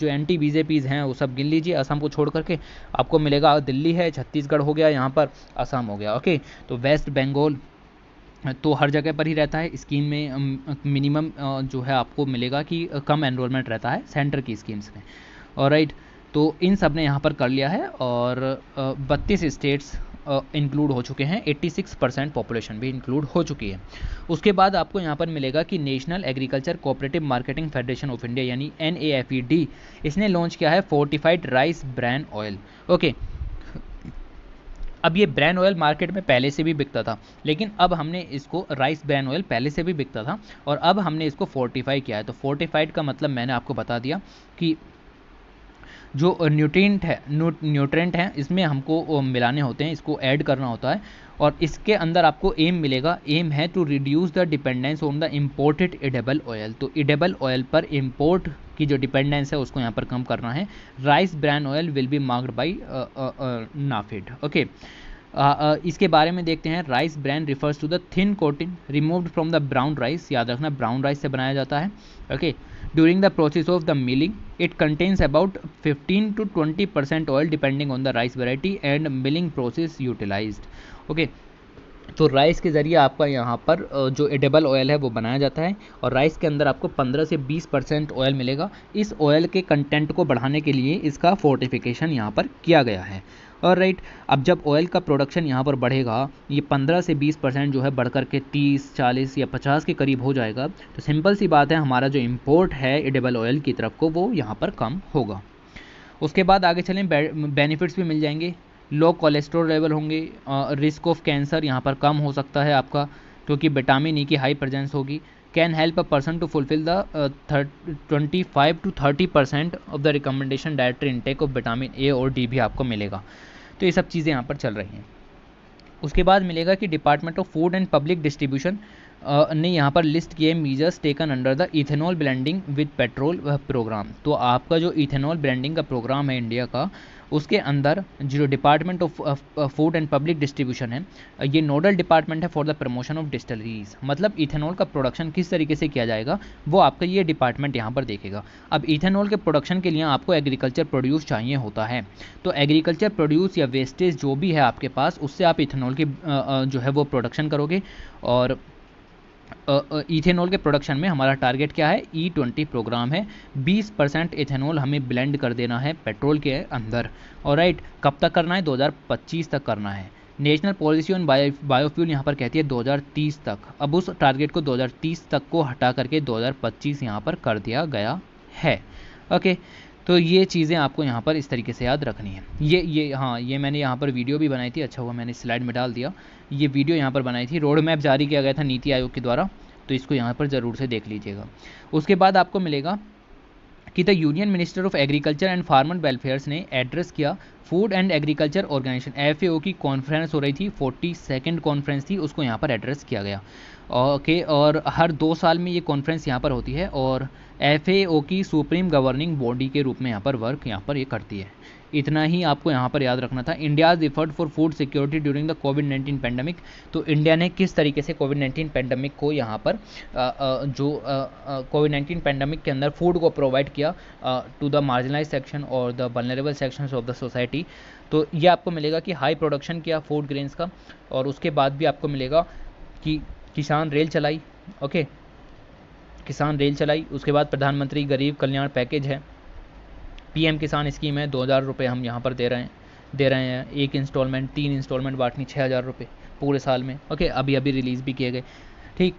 जो एंटी बीजेपीज़ हैं वो सब गिन लीजिए असम को छोड़ करके आपको मिलेगा दिल्ली है छत्तीसगढ़ हो गया यहाँ पर असम हो गया ओके तो वेस्ट बंगाल तो हर जगह पर ही रहता है स्कीम में मिनिमम जो है आपको मिलेगा कि कम एनरोलमेंट रहता है सेंटर की स्कीम्स में और राइट right, तो इन सब ने यहाँ पर कर लिया है और बत्तीस स्टेट्स इंक्लूड हो चुके हैं 86 परसेंट पॉपुलेशन भी इंक्लूड हो चुकी है उसके बाद आपको यहाँ पर मिलेगा कि national agricultural cooperative marketing federation of India यानी एन e इसने लॉन्च किया है fortified rice bran oil okay अब ये ब्रैन ऑयल मार्केट में पहले से भी बिकता था लेकिन अब हमने इसको राइस ब्रैन ऑयल पहले से भी बिकता था और अब हमने इसको फोर्टिफाई किया है तो फोर्टिफाइड का मतलब मैंने आपको बता दिया कि जो न्यूट्रिएंट है न्यूट्रेंट हैं इसमें हमको मिलाने होते हैं इसको ऐड करना होता है और इसके अंदर आपको एम मिलेगा एम है to reduce the dependence on the imported edible oil तो इडेबल ऑयल पर इम्पोर्ट की जो डिपेंडेंस है उसको यहाँ पर कम करना है rice brand oil will be marked by NAFED okay Uh, uh, इसके बारे में देखते हैं rice brand refers to the thin coating removed from the brown rice याद रखना ब्राउन राइस से बनाया जाता है okay during the process of the milling it contains about 15 to 20 percent oil depending on the rice variety and milling process utilise okay तो rice के ज़रिए आपका यहाँ पर जो एडेबल ऑयल है वो बनाया जाता है और राइस के अंदर आपको 15 से 20 परसेंट ऑयल मिलेगा इस ऑयल के कंटेंट को बढ़ाने के लिए इसका फोर्टिफिकेशन यहाँ पर किया गया है और राइट अब जब ऑयल का प्रोडक्शन यहाँ पर बढ़ेगा ये पंद्रह से बीस परसेंट जो है बढ़ के तीस चालीस या पचास के करीब हो जाएगा तो सिंपल सी बात है हमारा जो इम्पोर्ट है एडेबल ऑयल की तरफ को वो यहाँ पर कम होगा उसके बाद आगे चलें बेनिफिट्स भी मिल जाएंगे लो कोलेस्ट्रॉल लेवल होंगे रिस्क ऑफ कैंसर यहाँ पर कम हो सकता है आपका क्योंकि विटामिन ई e की हाई प्रेजेंस होगी can help a person to fulfil the twenty five to thirty percent of the recommendation dietary intake of vitamin A और डी भी आपको मिलेगा तो ये सब चीज़ें यहाँ पर चल रही हैं उसके बाद मिलेगा कि department of food and public distribution ने यहाँ पर लिस्ट किए measures taken under the ethanol blending with petrol programme तो आपका जो इथेनॉल ब्लेंडिंग का प्रोग्राम है इंडिया का उसके अंदर जो department of food and public distribution है uh, ये नोडल डिपार्टमेंट है for the promotion of distilleries मतलब इथेनॉल का प्रोडक्शन किस तरीके से किया जाएगा वो आपका ये डिपार्टमेंट यहाँ पर देखेगा अब इथेनॉल के प्रोडक्शन के लिए आपको एग्रीकल्चर प्रोड्यूस चाहिए होता है तो एग्रीकल्चर प्रोड्यूस या वेस्टेज जो भी है आपके पास उससे आप इथेनॉल की uh, uh, जो है वो प्रोडक्शन करोगे और इथेनॉल के प्रोडक्शन में हमारा टारगेट क्या है ई ट्वेंटी प्रोग्राम है 20 परसेंट इथेनॉल हमें ब्लेंड कर देना है पेट्रोल के अंदर और राइट कब तक करना है 2025 तक करना है national policy on bio biofuel यहाँ पर कहती है 2030 तक अब उस टारगेट को 2030 तक को हटा करके 2025 यहाँ पर कर दिया गया है ओके तो ये चीज़ें आपको यहाँ पर इस तरीके से याद रखनी है ये ये हाँ ये मैंने यहाँ पर वीडियो भी बनाई थी अच्छा हुआ मैंने स्लाइड में डाल दिया ये वीडियो यहाँ पर बनाई थी रोड मैप जारी किया गया था नीति आयोग के द्वारा तो इसको यहाँ पर ज़रूर से देख लीजिएगा उसके बाद आपको मिलेगा कि the union minister of agriculture and farmer welfares ने एड्रेस किया food and agriculture organisation F की कॉन्फ्रेंस हो रही थी फोर्टी सेकेंड कॉन्फ्रेंस थी उसको यहाँ पर एड्रेस किया गया ओके और हर दो साल में ये कॉन्फ्रेंस यहाँ पर होती है और एफ की सुप्रीम गवर्निंग बॉडी के रूप में यहाँ पर वर्क यहाँ पर ये करती है इतना ही आपको यहाँ पर याद रखना था India's effort for food security during the COVID nineteen pandemic तो इंडिया ने किस तरीके से कोविड नाइन्टीन पैंडमिक को यहाँ पर आ, जो कोविड नाइन्टीन पैंडमिक के अंदर फूड को प्रोवाइड किया टू द मार्जिनाइज सेक्शन और the vulnerable section of the society तो ये आपको मिलेगा कि हाई प्रोडक्शन किया फूड ग्रेन्स का और उसके बाद भी आपको मिलेगा कि किसान रेल चलाई ओके किसान रेल चलाई उसके बाद प्रधानमंत्री गरीब कल्याण पैकेज है पीएम किसान स्कीम है दो हज़ार रुपये हम यहाँ पर दे रहे हैं दे रहे हैं एक इंस्टॉलमेंट तीन इंस्टॉलमेंट बांटनी छः हज़ार रुपये पूरे साल में ओके अभी अभी रिलीज़ भी किए गए ठीक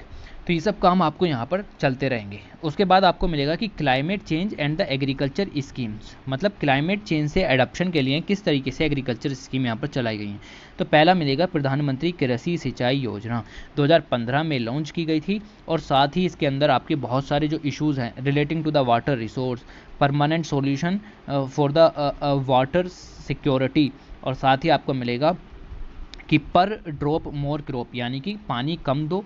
तो ये सब काम आपको यहाँ पर चलते रहेंगे उसके बाद आपको मिलेगा कि climate change and the agriculture schemes मतलब क्लाइमेट चेंज से एडप्शन के लिए किस तरीके से एग्रीकल्चर स्कीम यहाँ पर चलाई गई हैं तो पहला मिलेगा प्रधानमंत्री कृषि सिंचाई योजना 2015 में लॉन्च की गई थी और साथ ही इसके अंदर आपके बहुत सारे जो इशूज़ हैं relating to the water resource permanent solution for the water security और साथ ही आपको मिलेगा कि पर ड्रॉप मोर क्रॉप यानी कि पानी कम दो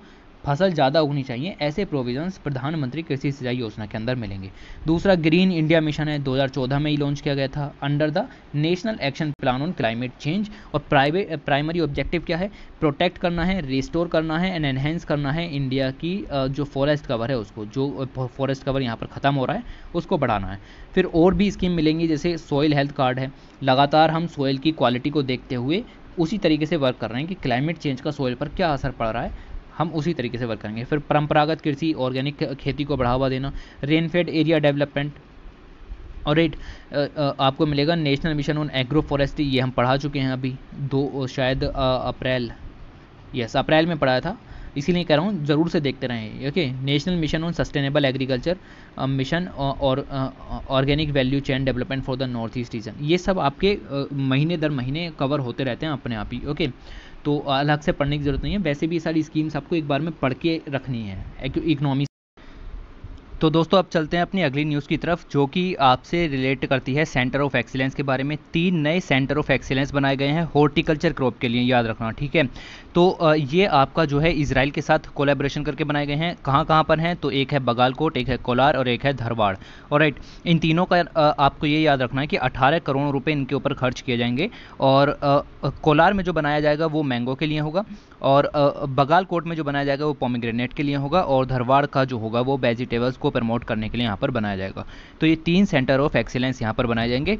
फसल ज़्यादा उगनी चाहिए ऐसे प्रोविजंस प्रधानमंत्री कृषि सिंचाई योजना के अंदर मिलेंगे दूसरा ग्रीन इंडिया मिशन है 2014 में ही लॉन्च किया गया था under the national action plan on climate change और प्राइवेट प्राइमरी ऑब्जेक्टिव क्या है प्रोटेक्ट करना है रिस्टोर करना है एंड एनहेंस करना है इंडिया की eh, जो फॉरेस्ट कवर है उसको जो eh, फॉरेस्ट कवर यहाँ पर ख़त्म हो रहा है उसको बढ़ाना है फिर और भी स्कीम मिलेंगी जैसे सॉइल हेल्थ कार्ड है लगातार हम सॉइल की क्वालिटी को देखते हुए उसी तरीके से वर्क कर रहे हैं कि क्लाइमेट चेंज का सॉइल पर क्या असर पड़ रहा है हम उसी तरीके से वर्क करेंगे फिर परंपरागत कृषि ऑर्गेनिक खेती को बढ़ावा देना रेनफेड एरिया डेवलपमेंट और रेट आपको मिलेगा national mission on agroforestry ये हम पढ़ा चुके हैं अभी दो शायद अप्रैल यस अप्रैल में पढ़ाया था इसीलिए कह रहा हूँ ज़रूर से देखते रहें okay national mission on sustainable agriculture mission और organic value chain development for the north east region ये सब आपके महीने दर महीने कवर होते रहते हैं अपने आप ही ओके okay? तो अलग से पढ़ने की ज़रूरत नहीं है वैसे भी सारी स्कीम्स आपको एक बार में पढ़ के रखनी है इकोनॉमी तो दोस्तों अब चलते हैं अपनी अगली न्यूज़ की तरफ जो कि आपसे रिलेट करती है सेंटर ऑफ एक्सीलेंस के बारे में तीन नए सेंटर ऑफ एक्सीलेंस बनाए गए हैं हॉर्टिकल्चर क्रॉप के लिए याद रखना ठीक है तो ये आपका जो है इसराइल के साथ कोलेब्रेशन करके बनाए गए हैं कहाँ कहाँ पर हैं तो एक है बगालकोट एक है कोलार और एक है धरवाड़ और राइट इन तीनों का आपको ये याद रखना है कि अठारह करोड़ रुपये इनके ऊपर खर्च किए जाएंगे और कोलार में जो बनाया जाएगा वो मैंगो के लिए होगा और बगालकोट में जो बनाया जाएगा वो पॉमिग्रेनेट के लिए होगा और धरवाड़ का जो होगा वो वेजिटेबल्स को को प्रमोट करने के लिए यहाँ पर बनाया जाएगा तो ये तीन सेंटर ऑफ एक्सीलेंस यहाँ पर बनाए जाएंगे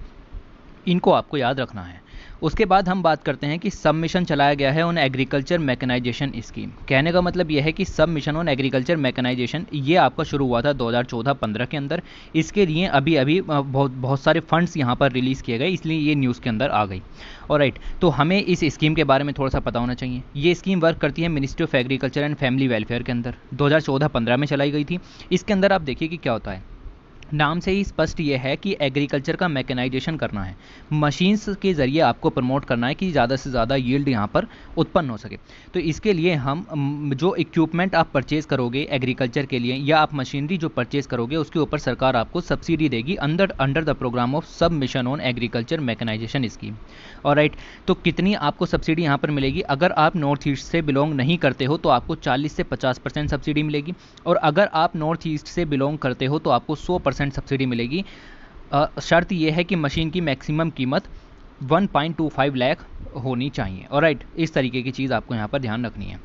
इनको आपको याद रखना है उसके बाद हम बात करते हैं कि सब मिशन चलाया गया है ऑन एग्रीकल्चर मैकेनाइजेशन स्कीम कहने का मतलब यह है कि सब मिशन ऑन एग्रीकल्चर मैकेनाइजेशन ये आपका शुरू हुआ था 2014-15 के अंदर इसके लिए अभी अभी बहुत बहुत सारे फंड्स यहाँ पर रिलीज़ किए गए इसलिए ये न्यूज़ के अंदर आ गई और राइट तो हमें इस स्कीम के बारे में थोड़ा सा पता होना चाहिए ये स्कीम वर्क करती है ministry of agriculture and family welfare के अंदर दो हज़ार में चलाई गई थी इसके अंदर आप देखिए कि क्या होता है नाम से ही स्पष्ट ये है कि एग्रीकल्चर का मैकेनाइजेशन करना है मशीन्स के ज़रिए आपको प्रमोट करना है कि ज़्यादा से ज़्यादा यील्ड यहाँ पर उत्पन्न हो सके तो इसके लिए हम जो इक्विपमेंट आप परचेज़ करोगे एग्रीकल्चर के लिए या आप मशीनरी जो परचेज़ करोगे उसके ऊपर सरकार आपको सब्सिडी देगी under under the programme of sub mission on agriculture mechanisation scheme और राइट तो कितनी आपको सब्सिडी यहाँ पर मिलेगी अगर आप नॉर्थ ईस्ट से बिलोंग नहीं करते हो तो आपको 40 से 50 परसेंट सब्सिडी मिलेगी और अगर आप नॉर्थ ईस्ट से बिलोंग करते हो तो आपको 100 परसेंट सब्सिडी मिलेगी आ, शर्त यह है कि मशीन की मैक्सिमम कीमत 1.25 लाख होनी चाहिए और राइट इस तरीके की चीज़ आपको यहाँ पर ध्यान रखनी है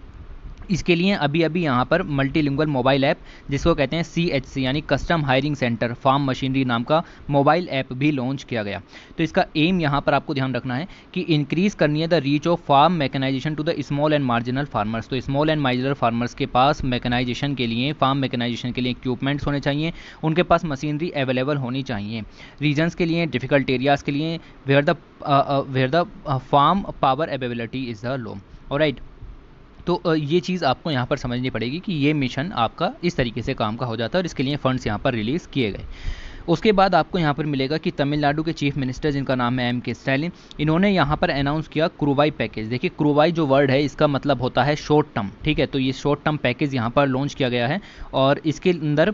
इसके लिए अभी अभी यहाँ पर मल्टीलिंगुअल मोबाइल ऐप जिसको कहते हैं सी एच सी यानी custom hiring centre farm machinery नाम का मोबाइल ऐप भी लॉन्च किया गया तो इसका एम यहाँ पर आपको ध्यान रखना है कि इंक्रीज करनी है the reach of farm mechanisation to the small and marginal farmers तो स्मॉल एंड मार्जिनल फार्मर्स के पास मैकेनाइजेशन के लिए फार्म मैकेनाइजेशन के लिए इक्विपमेंट्स होने चाहिए उनके पास मशीनरी अवेलेबल होनी चाहिए रीजन्स के लिए डिफिकल्ट एरियाज़ के लिए where the where the farm power availability is the low और राइट तो ये चीज़ आपको यहाँ पर समझनी पड़ेगी कि ये मिशन आपका इस तरीके से काम का हो जाता है और इसके लिए फ़ंड्स यहाँ पर रिलीज़ किए गए उसके बाद आपको यहाँ पर मिलेगा कि तमिलनाडु के चीफ मिनिस्टर जिनका नाम है एम के स्टैलिन इन्होंने यहाँ पर अनाउंस किया क्रूवाई पैकेज देखिए क्रूवाई जो वर्ड है इसका मतलब होता है शॉर्ट टर्म ठीक है तो ये शॉर्ट टर्म पैकेज यहाँ पर लॉन्च किया गया है और इसके अंदर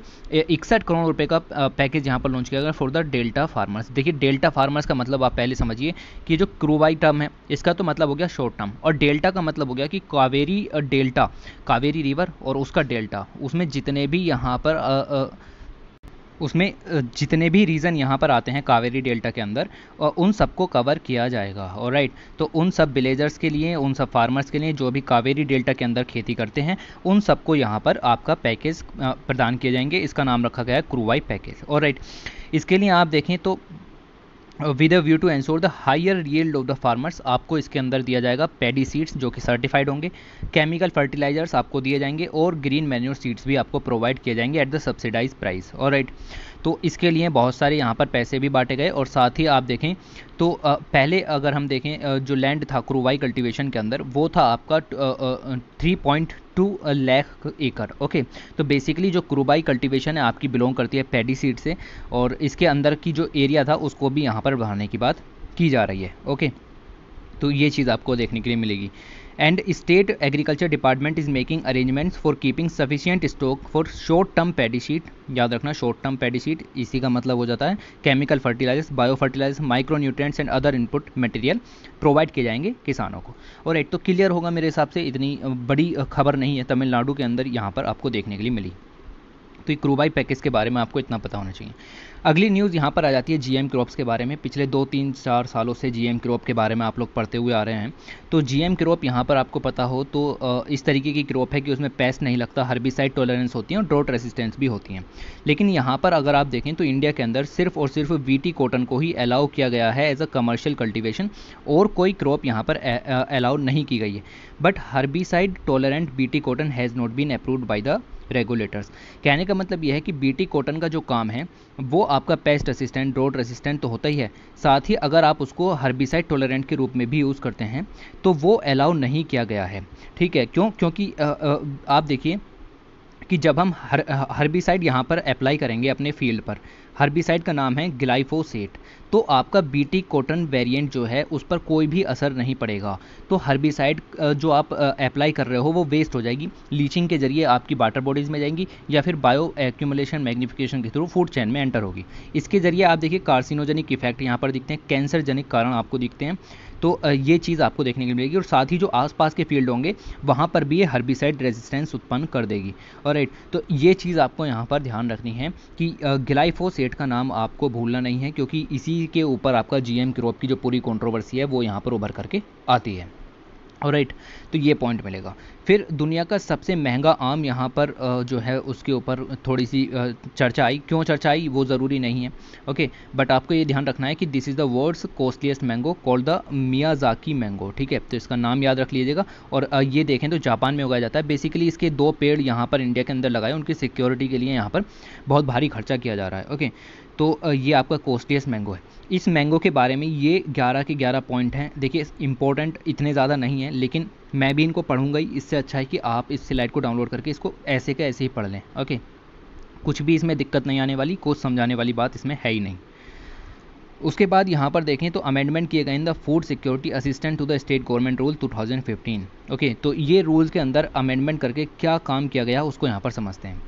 इकसठ करोड़ रुपये का पैकेज यहाँ पर लॉन्च किया गया फॉर द डेल्टा फार्मर्स देखिए डेल्टा फार्मर्स का मतलब आप पहले समझिए कि जो क्रूवाई टर्म है इसका तो मतलब हो गया शॉर्ट टर्म और डेल्टा का मतलब हो गया कि कावेरी डेल्टा कावेरी रिवर और उसका डेल्टा उसमें जितने भी यहाँ पर आ, आ, उसमें जितने भी रीज़न यहाँ पर आते हैं कावेरी डेल्टा के अंदर और उन सबको कवर किया जाएगा और राइट तो उन सब विलेजर्स के लिए उन सब फार्मर्स के लिए जो भी कावेरी डेल्टा के अंदर खेती करते हैं उन सबको यहाँ पर आपका पैकेज प्रदान किए जाएंगे इसका नाम रखा गया है क्रूवाई पैकेज और राइट इसके लिए आप देखें तो with a view to ensure the higher yield of the farmers आपको इसके अंदर दिया जाएगा पेडी सीड्स जो कि सर्टिफाइड होंगे केमिकल फर्टिलाइजर्स आपको दिए जाएंगे और ग्रीन मैन्योर सीड्स भी आपको प्रोवाइड किए जाएंगे एट द सब्सिडाइज प्राइस और राइट तो इसके लिए बहुत सारे यहाँ पर पैसे भी बांटे गए और साथ ही आप देखें तो पहले अगर हम देखें जो लैंड था क्रूवाई कल्टिवेशन के अंदर वो था आपका थ्री पॉइंट टू लैख एकड़ ओके तो बेसिकली जो क्रूबाई कल्टिवेशन है आपकी बिलोंग करती है पैडी सीड से और इसके अंदर की जो एरिया था उसको भी यहाँ पर बढ़ाने की बात की जा रही है ओके तो ये चीज़ आपको देखने के लिए मिलेगी and state agriculture department is making arrangements for keeping sufficient stock for short term paddy seed याद रखना शॉर्ट टर्म पैडी इसी का मतलब हो जाता है chemical fertilisers bio fertilisers micro nutrients and other input material provide किए जाएंगे किसानों को और एक तो क्लियर होगा मेरे हिसाब से इतनी बड़ी खबर नहीं है तमिलनाडु के अंदर यहाँ पर आपको देखने के लिए मिली तो ये क्रूबाई पैकेज के बारे में आपको इतना पता होना चाहिए अगली न्यूज़ यहाँ पर आ जाती है जीएम क्रॉप्स के बारे में पिछले दो तीन चार सालों से जीएम क्रॉप के बारे में आप लोग पढ़ते हुए आ रहे हैं तो जीएम क्रॉप यहाँ पर आपको पता हो तो इस तरीके की क्रॉप है कि उसमें पेस्ट नहीं लगता हर्बिसाइड टॉलरेंस होती है और ड्रॉट रेसिस्टेंस भी होती हैं लेकिन यहाँ पर अगर आप देखें तो इंडिया के अंदर सिर्फ और सिर्फ वी कॉटन को ही अलाउ किया गया है एज अ कमर्शियल कल्टिवेशन और कोई क्रॉप यहाँ पर अलाउ नहीं की गई है but herbicide tolerant B cotton has not been approved by the regulators कहने का मतलब यह है कि बीटी कॉटन का जो काम है वो आपका पेस्ट रेसिस्टेंट रोड रेसिस्टेंट तो होता ही है साथ ही अगर आप उसको हर्बिसाइड टोलरेंट के रूप में भी यूज़ करते हैं तो वो अलाउ नहीं किया गया है ठीक है क्यों क्योंकि आप देखिए कि जब हम हर हर्बिसाइड यहाँ पर अप्लाई करेंगे अपने फील्ड पर हर्बिसाइड का नाम है ग्लाइफोसेट तो आपका बीटी कॉटन वेरिएंट जो है उस पर कोई भी असर नहीं पड़ेगा तो हर्बिसाइड जो आप अप्लाई कर रहे हो वो वेस्ट हो जाएगी लीचिंग के जरिए आपकी वाटर बॉडीज़ में जाएंगी या फिर बायो एक्यूमुलेशन मैग्नीफिकेशन के थ्रू फूड चैन में एंटर होगी इसके ज़रिए आप देखिए कार्सिनोजेनिक इफेक्ट यहाँ पर दिखते हैं कैंसर जनिक कारण आपको दिखते हैं तो ये चीज़ आपको देखने के लिए मिलेगी और साथ ही जो आसपास के फील्ड होंगे वहाँ पर भी ये हर्बिसाइड रेजिस्टेंस उत्पन्न कर देगी और राइट तो ये चीज़ आपको यहाँ पर ध्यान रखनी है कि ग्लाइफोसेट का नाम आपको भूलना नहीं है क्योंकि इसी के ऊपर आपका जीएम क्रॉप की जो पूरी कंट्रोवर्सी है वो यहाँ पर उभर करके आती है और राइट तो ये पॉइंट मिलेगा फिर दुनिया का सबसे महंगा आम यहाँ पर जो है उसके ऊपर थोड़ी सी चर्चा आई क्यों चर्चा आई वो ज़रूरी नहीं है ओके बट आपको ये ध्यान रखना है कि this is the world's costliest mango called the Miyazaki mango ठीक है तो इसका नाम याद रख लीजिएगा और ये देखें तो जापान में उगाया जाता है बेसिकली इसके दो पेड़ यहाँ पर इंडिया के अंदर लगाए उनकी सिक्योरिटी के लिए यहाँ पर बहुत भारी खर्चा किया जा रहा है ओके तो ये आपका कॉस्टलीस्ट मैंगो है इस मैंगो के बारे में ये 11 के 11 पॉइंट हैं देखिए इंपॉर्टेंट इतने ज़्यादा नहीं है लेकिन मैं भी इनको पढ़ूंगा ही इससे अच्छा है कि आप इस स्लाइड को डाउनलोड करके इसको ऐसे का ऐसे ही पढ़ लें ओके कुछ भी इसमें दिक्कत नहीं आने वाली कोच समझाने वाली बात इसमें है ही नहीं उसके बाद यहाँ पर देखें तो अमेंडमेंट किए गए in the food security assistant to the state government rule 2015 okay तो ये रूल्स के अंदर अमेंडमेंट करके क्या काम किया गया उसको यहाँ पर समझते हैं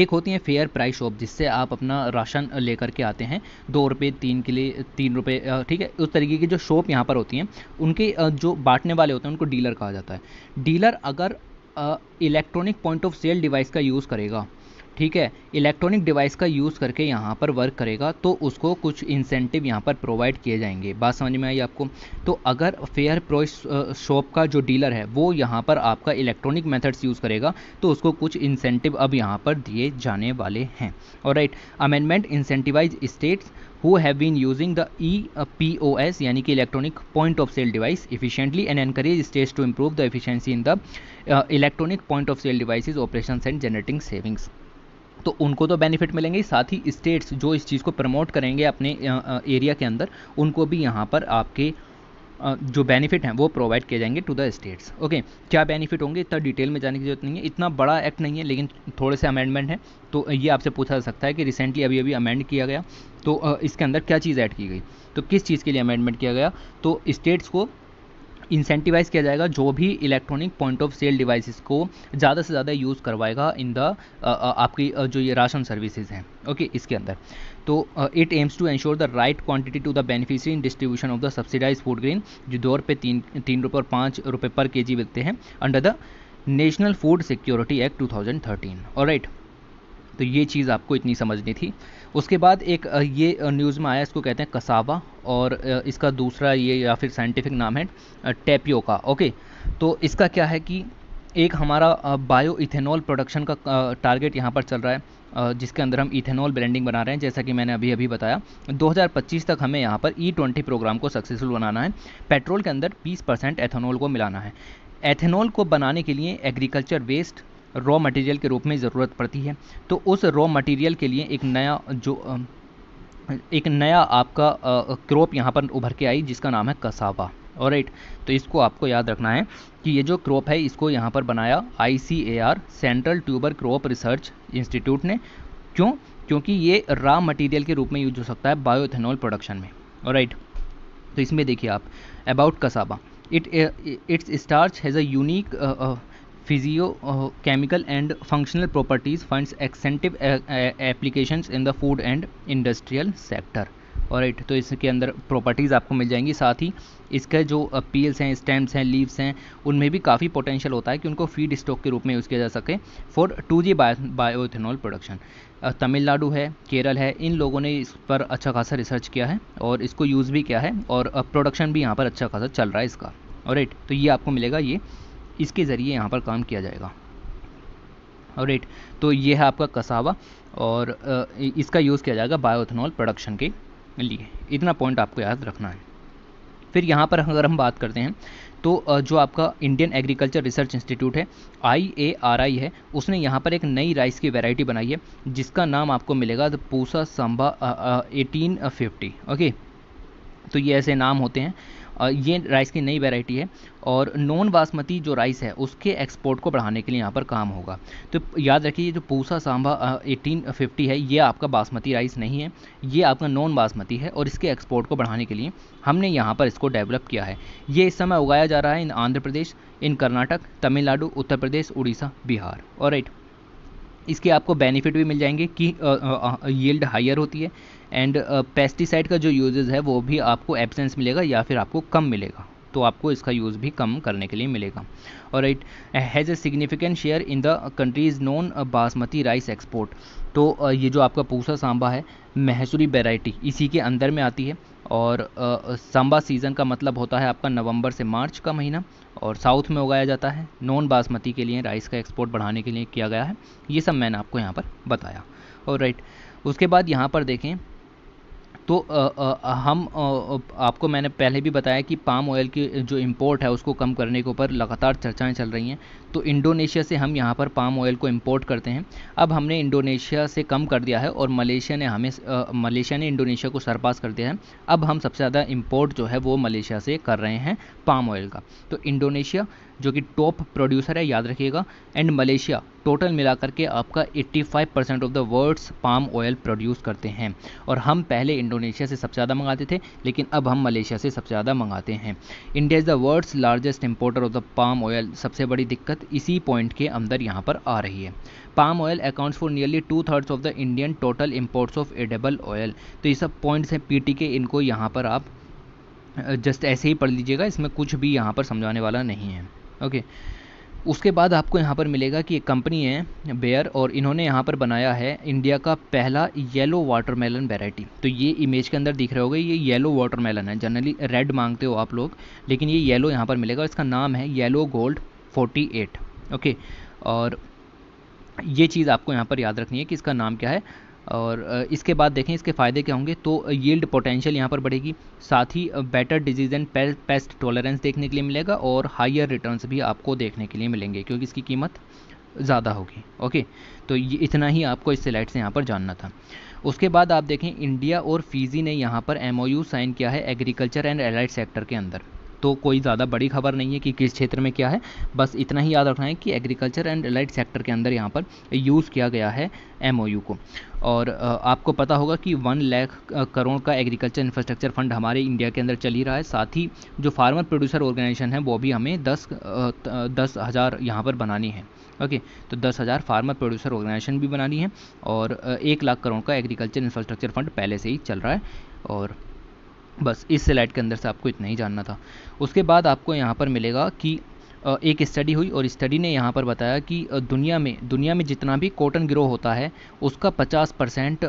एक होती है फेयर प्राइस शॉप जिससे आप अपना राशन लेकर के आते हैं दो रुपये तीन किले तीन रुपये ठीक है उस तरीके की जो शॉप यहाँ पर होती हैं उनके जो बांटने वाले होते हैं उनको डीलर कहा जाता है डीलर अगर electronic point of sale device का यूज़ करेगा ठीक है इलेक्ट्रॉनिक डिवाइस का यूज़ करके यहाँ पर वर्क करेगा तो उसको कुछ इंसेंटिव यहाँ पर प्रोवाइड किए जाएंगे बात समझ में आई आपको तो अगर फेयर प्रोइस शॉप का जो डीलर है वो यहाँ पर आपका इलेक्ट्रॉनिक मेथड्स यूज़ करेगा तो उसको कुछ इंसेंटिव अब यहाँ पर दिए जाने वाले हैं और right amendment incentivize states who have been using the E P O S यानी कि electronic point of sale device efficiently and encourage states to improve the efficiency in the electronic point of sale device operation and generating savings तो उनको तो benefit मिलेंगे साथ ही states जो इस चीज़ को प्रमोट करेंगे अपने एरिया के अंदर उनको भी यहाँ पर आपके जो बेनिफिट हैं वो प्रोवाइड किए जाएंगे टू द स्टेट्स ओके क्या बेनिफिट होंगे इतना डिटेल में जाने की जरूरत नहीं है इतना बड़ा एक्ट नहीं है लेकिन थोड़े से अमेंडमेंट हैं तो ये आपसे पूछा जा सकता है कि रिसेंटली अभी अभी अमेंड किया गया तो इसके अंदर क्या चीज़ ऐड की गई तो किस चीज़ के लिए अमेंडमेंट किया गया तो स्टेट्स को इंसेंटिवाइज किया जाएगा जो भी electronic point of sale devices को ज़्यादा से ज़्यादा यूज़ करवाएगा इन द आपकी जो ये राशन सर्विसेज हैं ओके इसके अंदर तो it aims to ensure the right quantity to the beneficiary in distribution of the subsidized food grain जो दो रुपये तीन तीन रुपये और पाँच रुपये पर के जी मिलते हैं under the national food security act two thousand thirteen alright तो ये चीज़ आपको इतनी समझनी थी उसके बाद एक ये न्यूज़ में आया इसको कहते हैं कसावा और इसका दूसरा ये या फिर साइंटिफिक नाम है टेपियो का ओके तो इसका क्या है कि एक हमारा बायो इथेनॉल प्रोडक्शन का टारगेट यहाँ पर चल रहा है जिसके अंदर हम इथेनॉल ब्रांडिंग बना रहे हैं जैसा कि मैंने अभी अभी बताया 2025 तक हमें यहाँ पर ई ट्वेंटी प्रोग्राम को सक्सेसफुल बनाना है पेट्रोल के अंदर 20 परसेंट एथेनॉल को मिलाना है एथेनॉल को बनाने के लिए एग्रीकल्चर वेस्ट रॉ मटेरियल के रूप में ज़रूरत पड़ती है तो उस रॉ मटेरियल के लिए एक नया जो एक नया आपका क्रॉप यहाँ पर उभर के आई जिसका नाम है कसावा और तो इसको आपको याद रखना है कि ये जो क्रॉप है इसको यहाँ पर बनाया I central tuber crop research institute ने क्यों क्योंकि ये रॉ मटेरियल के रूप में यूज हो सकता है बायोथेनॉल प्रोडक्शन में और तो इसमें देखिए आप about cassava it it's starch has a unique physicochemical and functional properties finds extensive application in the food and industrial sector और राइट तो इसके अंदर प्रॉपर्टीज़ आपको मिल जाएंगी साथ ही इसके जो पील्स uh, हैं स्टेम्स हैं लीव्स हैं उनमें भी काफ़ी पोटेंशियल होता है कि उनको फीड स्टॉक के रूप में यूज़ किया जा सके for two G bioethanol production Tamil Nadu है केरल है इन लोगों ने इस पर अच्छा खासा रिसर्च किया है और इसको यूज़ भी किया है और प्रोडक्शन uh, भी यहाँ पर अच्छा खासा चल रहा है इसका और राइट तो ये आपको मिलेगा ये इसके ज़रिए यहाँ पर काम किया जाएगा और राइट तो ये है आपका कसावा और इसका यूज़ किया जाएगा बायोथनॉल प्रोडक्शन के लिए इतना पॉइंट आपको याद रखना है फिर यहाँ पर अगर हम बात करते हैं तो जो आपका इंडियन एग्रीकल्चर रिसर्च इंस्टीट्यूट है आई ए आर आई है उसने यहाँ पर एक नई राइस की वैरायटी बनाई है जिसका नाम आपको मिलेगा the Pusa Samba eighteen okay तो ये ऐसे नाम होते हैं ये राइस की नई वेराइटी है और नॉन बासमती जो राइस है उसके एक्सपोर्ट को बढ़ाने के लिए यहाँ पर काम होगा तो याद रखिए जो पूसा सांभा एटीन फिफ्टी है ये आपका बासमती राइस नहीं है ये आपका नॉन बासमती है और इसके एक्सपोर्ट को बढ़ाने के लिए हमने यहाँ पर इसको डेवलप किया है ये इस समय उगाया जा रहा है इन आंध्र प्रदेश इन कर्नाटक तमिलनाडु उत्तर प्रदेश उड़ीसा बिहार और राइट इसके आपको बेनिफिट भी मिल जाएंगे कि यील्ड हायर होती है एंड पेस्टिसाइड uh, का जो यूजेज है वो भी आपको एबसेंस मिलेगा या फिर आपको कम मिलेगा तो आपको इसका यूज़ भी कम करने के लिए मिलेगा और it has a significant share in the country's non basmati rice export तो uh, ये जो आपका पूसा सांबा है महसूरी वेराइटी इसी के अंदर में आती है और uh, सांबा सीज़न का मतलब होता है आपका नवंबर से मार्च का महीना और साउथ में उगाया जाता है नॉन बासमती के लिए राइस का एक्सपोर्ट बढ़ाने के लिए किया गया है ये सब मैंने आपको यहाँ पर बताया और राइट उसके बाद यहाँ पर देखें तो आ, आ, हम आ, आपको मैंने पहले भी बताया कि पाम ऑयल की जो इम्पोर्ट है उसको कम करने के ऊपर लगातार चर्चाएं चल रही हैं तो इंडोनेशिया से हम यहाँ पर पाम ऑयल को इम्पोर्ट करते हैं अब हमने इंडोनेशिया से कम कर दिया है और मलेशिया ने हमें मलेशिया ने इंडोनेशिया को सरपास कर दिया है अब हम सबसे ज़्यादा इम्पोर्ट जो है वो मलेशिया से कर रहे हैं पाम ऑयल का तो इंडोनेशिया जो कि टॉप प्रोड्यूसर है याद रखिएगा एंड मलेशिया टोटल मिलाकर के आपका 85 percent of the world's palm oil produce करते हैं और हम पहले इंडोनेशिया से सबसे ज़्यादा मंगाते थे लेकिन अब हम मलेशिया से सबसे ज़्यादा मंगाते हैं India is the world's largest importer of the palm oil सबसे बड़ी दिक्कत इसी पॉइंट के अंदर यहाँ पर आ रही है palm oil accounts for nearly two thirds of the Indian total imports of edible oil तो ये सब पॉइंट्स हैं पी के इनको यहाँ पर आप जस्ट ऐसे ही पढ़ लीजिएगा इसमें कुछ भी यहाँ पर समझाने वाला नहीं है ओके उसके बाद आपको यहाँ पर मिलेगा कि एक कंपनी है बेयर और इन्होंने यहाँ पर बनाया है इंडिया का पहला येलो वाटरमेलन वेराइटी तो ये इमेज के अंदर दिख रहे होगा ये येलो वाटरमेलन है जनरली रेड मांगते हो आप लोग लेकिन ये येलो यहाँ पर मिलेगा और इसका नाम है येलो गोल्ड 48 ओके और ये चीज़ आपको यहाँ पर याद रखनी है कि इसका नाम क्या है और इसके बाद देखें इसके फ़ायदे क्या होंगे तो यील्ड पोटेंशियल यहाँ पर बढ़ेगी साथ ही better disease and pest tolerance देखने के लिए मिलेगा और हायर रिटर्न्स भी आपको देखने के लिए मिलेंगे क्योंकि इसकी कीमत ज़्यादा होगी ओके तो ये इतना ही आपको इस सिलाइट से यहाँ पर जानना था उसके बाद आप देखें इंडिया और फीजी ने यहाँ पर एम साइन किया है एग्रीकल्चर एंड एलाइड सेक्टर के अंदर तो कोई ज़्यादा बड़ी खबर नहीं है कि किस क्षेत्र में क्या है बस इतना ही याद रखना है कि एग्रीकल्चर एंड एलाइड सेक्टर के अंदर यहाँ पर यूज़ किया गया है एमओयू को और आपको पता होगा कि वन लाख करोड़ का एग्रीकल्चर इंफ्रास्ट्रक्चर फंड हमारे इंडिया के अंदर चल ही रहा है साथ ही जो फार्मर प्रोड्यूसर ऑर्गेनाइजेशन है वो भी हमें दस दस हज़ार यहाँ पर बनानी है ओके तो दस हज़ार फार्मर प्रोड्यूसर ऑर्गेनाइजेशन भी बनानी है और एक लाख करोड़ का एग्रीकल्चर इंफ्रास्ट्रक्चर फंड पहले से ही चल रहा है और बस इस स्लाइड के अंदर से आपको इतना ही जानना था उसके बाद आपको यहाँ पर मिलेगा कि एक स्टडी हुई और स्टडी ने यहाँ पर बताया कि दुनिया में दुनिया में जितना भी कॉटन ग्रो होता है उसका 50 परसेंट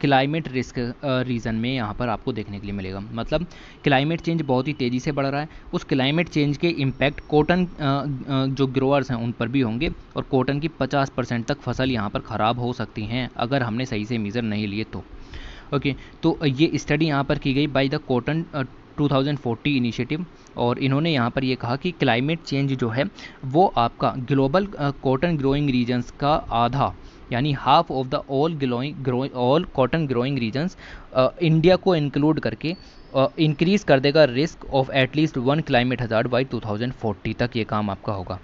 क्लाइमेट रिस्क रीज़न में यहाँ पर आपको देखने के लिए मिलेगा मतलब क्लाइमेट चेंज बहुत ही तेज़ी से बढ़ रहा है उस क्लाइमेट चेंज के इम्पैक्ट कॉटन जो ग्रोअर्स हैं उन पर भी होंगे और कॉटन की पचास परसेंट तक फसल यहाँ पर ख़राब हो सकती हैं अगर हमने सही से मीज़र नहीं लिए तो ओके okay, तो ये स्टडी यहाँ पर की गई बाय द कॉटन 2040 इनिशिएटिव और इन्होंने यहाँ पर ये कहा कि क्लाइमेट चेंज जो है वो आपका ग्लोबल कॉटन ग्रोइंग रीजन्स का आधा यानी half of the all glowing all cotton growing regions India को इंक्लूड करके इंक्रीज़ कर देगा risk of at least one climate हज़ार बाई 2040 तक ये काम आपका होगा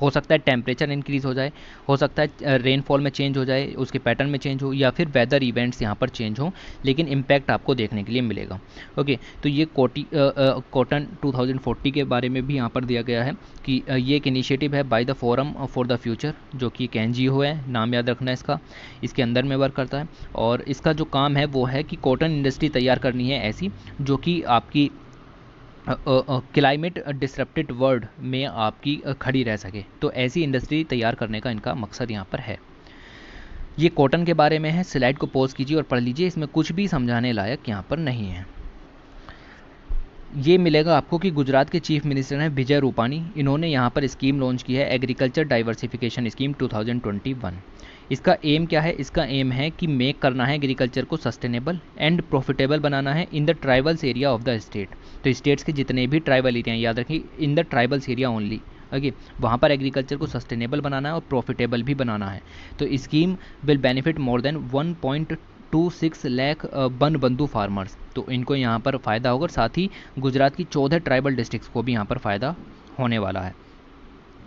हो सकता है टेम्परेचर इंक्रीज़ हो जाए हो सकता है रेनफॉल में चेंज हो जाए उसके पैटर्न में चेंज हो या फिर वेदर इवेंट्स यहाँ पर चेंज हो लेकिन इम्पैक्ट आपको देखने के लिए मिलेगा ओके तो ये कोटी कॉटन 2040 के बारे में भी यहाँ पर दिया गया है कि ये एक इनिशिएटिव है by the forum for the future जो कि एक एन है नाम याद रखना है इसका इसके अंदर में वर्क करता है और इसका जो काम है वो है कि कॉटन इंडस्ट्री तैयार करनी है ऐसी जो कि आपकी क्लाइमेट डिसरप्टेड वर्ल्ड में आपकी खड़ी रह सके तो ऐसी इंडस्ट्री तैयार करने का इनका मकसद यहाँ पर है ये कॉटन के बारे में है स्लाइड को पोज कीजिए और पढ़ लीजिए इसमें कुछ भी समझाने लायक यहाँ पर नहीं है ये मिलेगा आपको कि गुजरात के चीफ मिनिस्टर हैं विजय रूपानी इन्होंने यहाँ पर स्कीम लॉन्च की है एग्रीकल्चर डाइवर्सिफिकेशन स्कीम 2021 इसका एम क्या है इसका एम है कि मेक करना है एग्रीकल्चर को सस्टेनेबल एंड प्रॉफिटेबल बनाना है in the tribals area of the state तो स्टेट्स के जितने भी ट्राइबल एरिया हैं याद रखिए in the tribals area only okay वहाँ पर एग्रीकल्चर को सस्टेनेबल बनाना है और प्रॉफिटेबल भी बनाना है तो scheme will benefit more than one point two six lakh Van Bandhu farmers तो इनको यहाँ पर फ़ायदा होगा साथ ही गुजरात की चौदह ट्राइबल डिस्ट्रिक्स को भी यहाँ पर फ़ायदा होने वाला है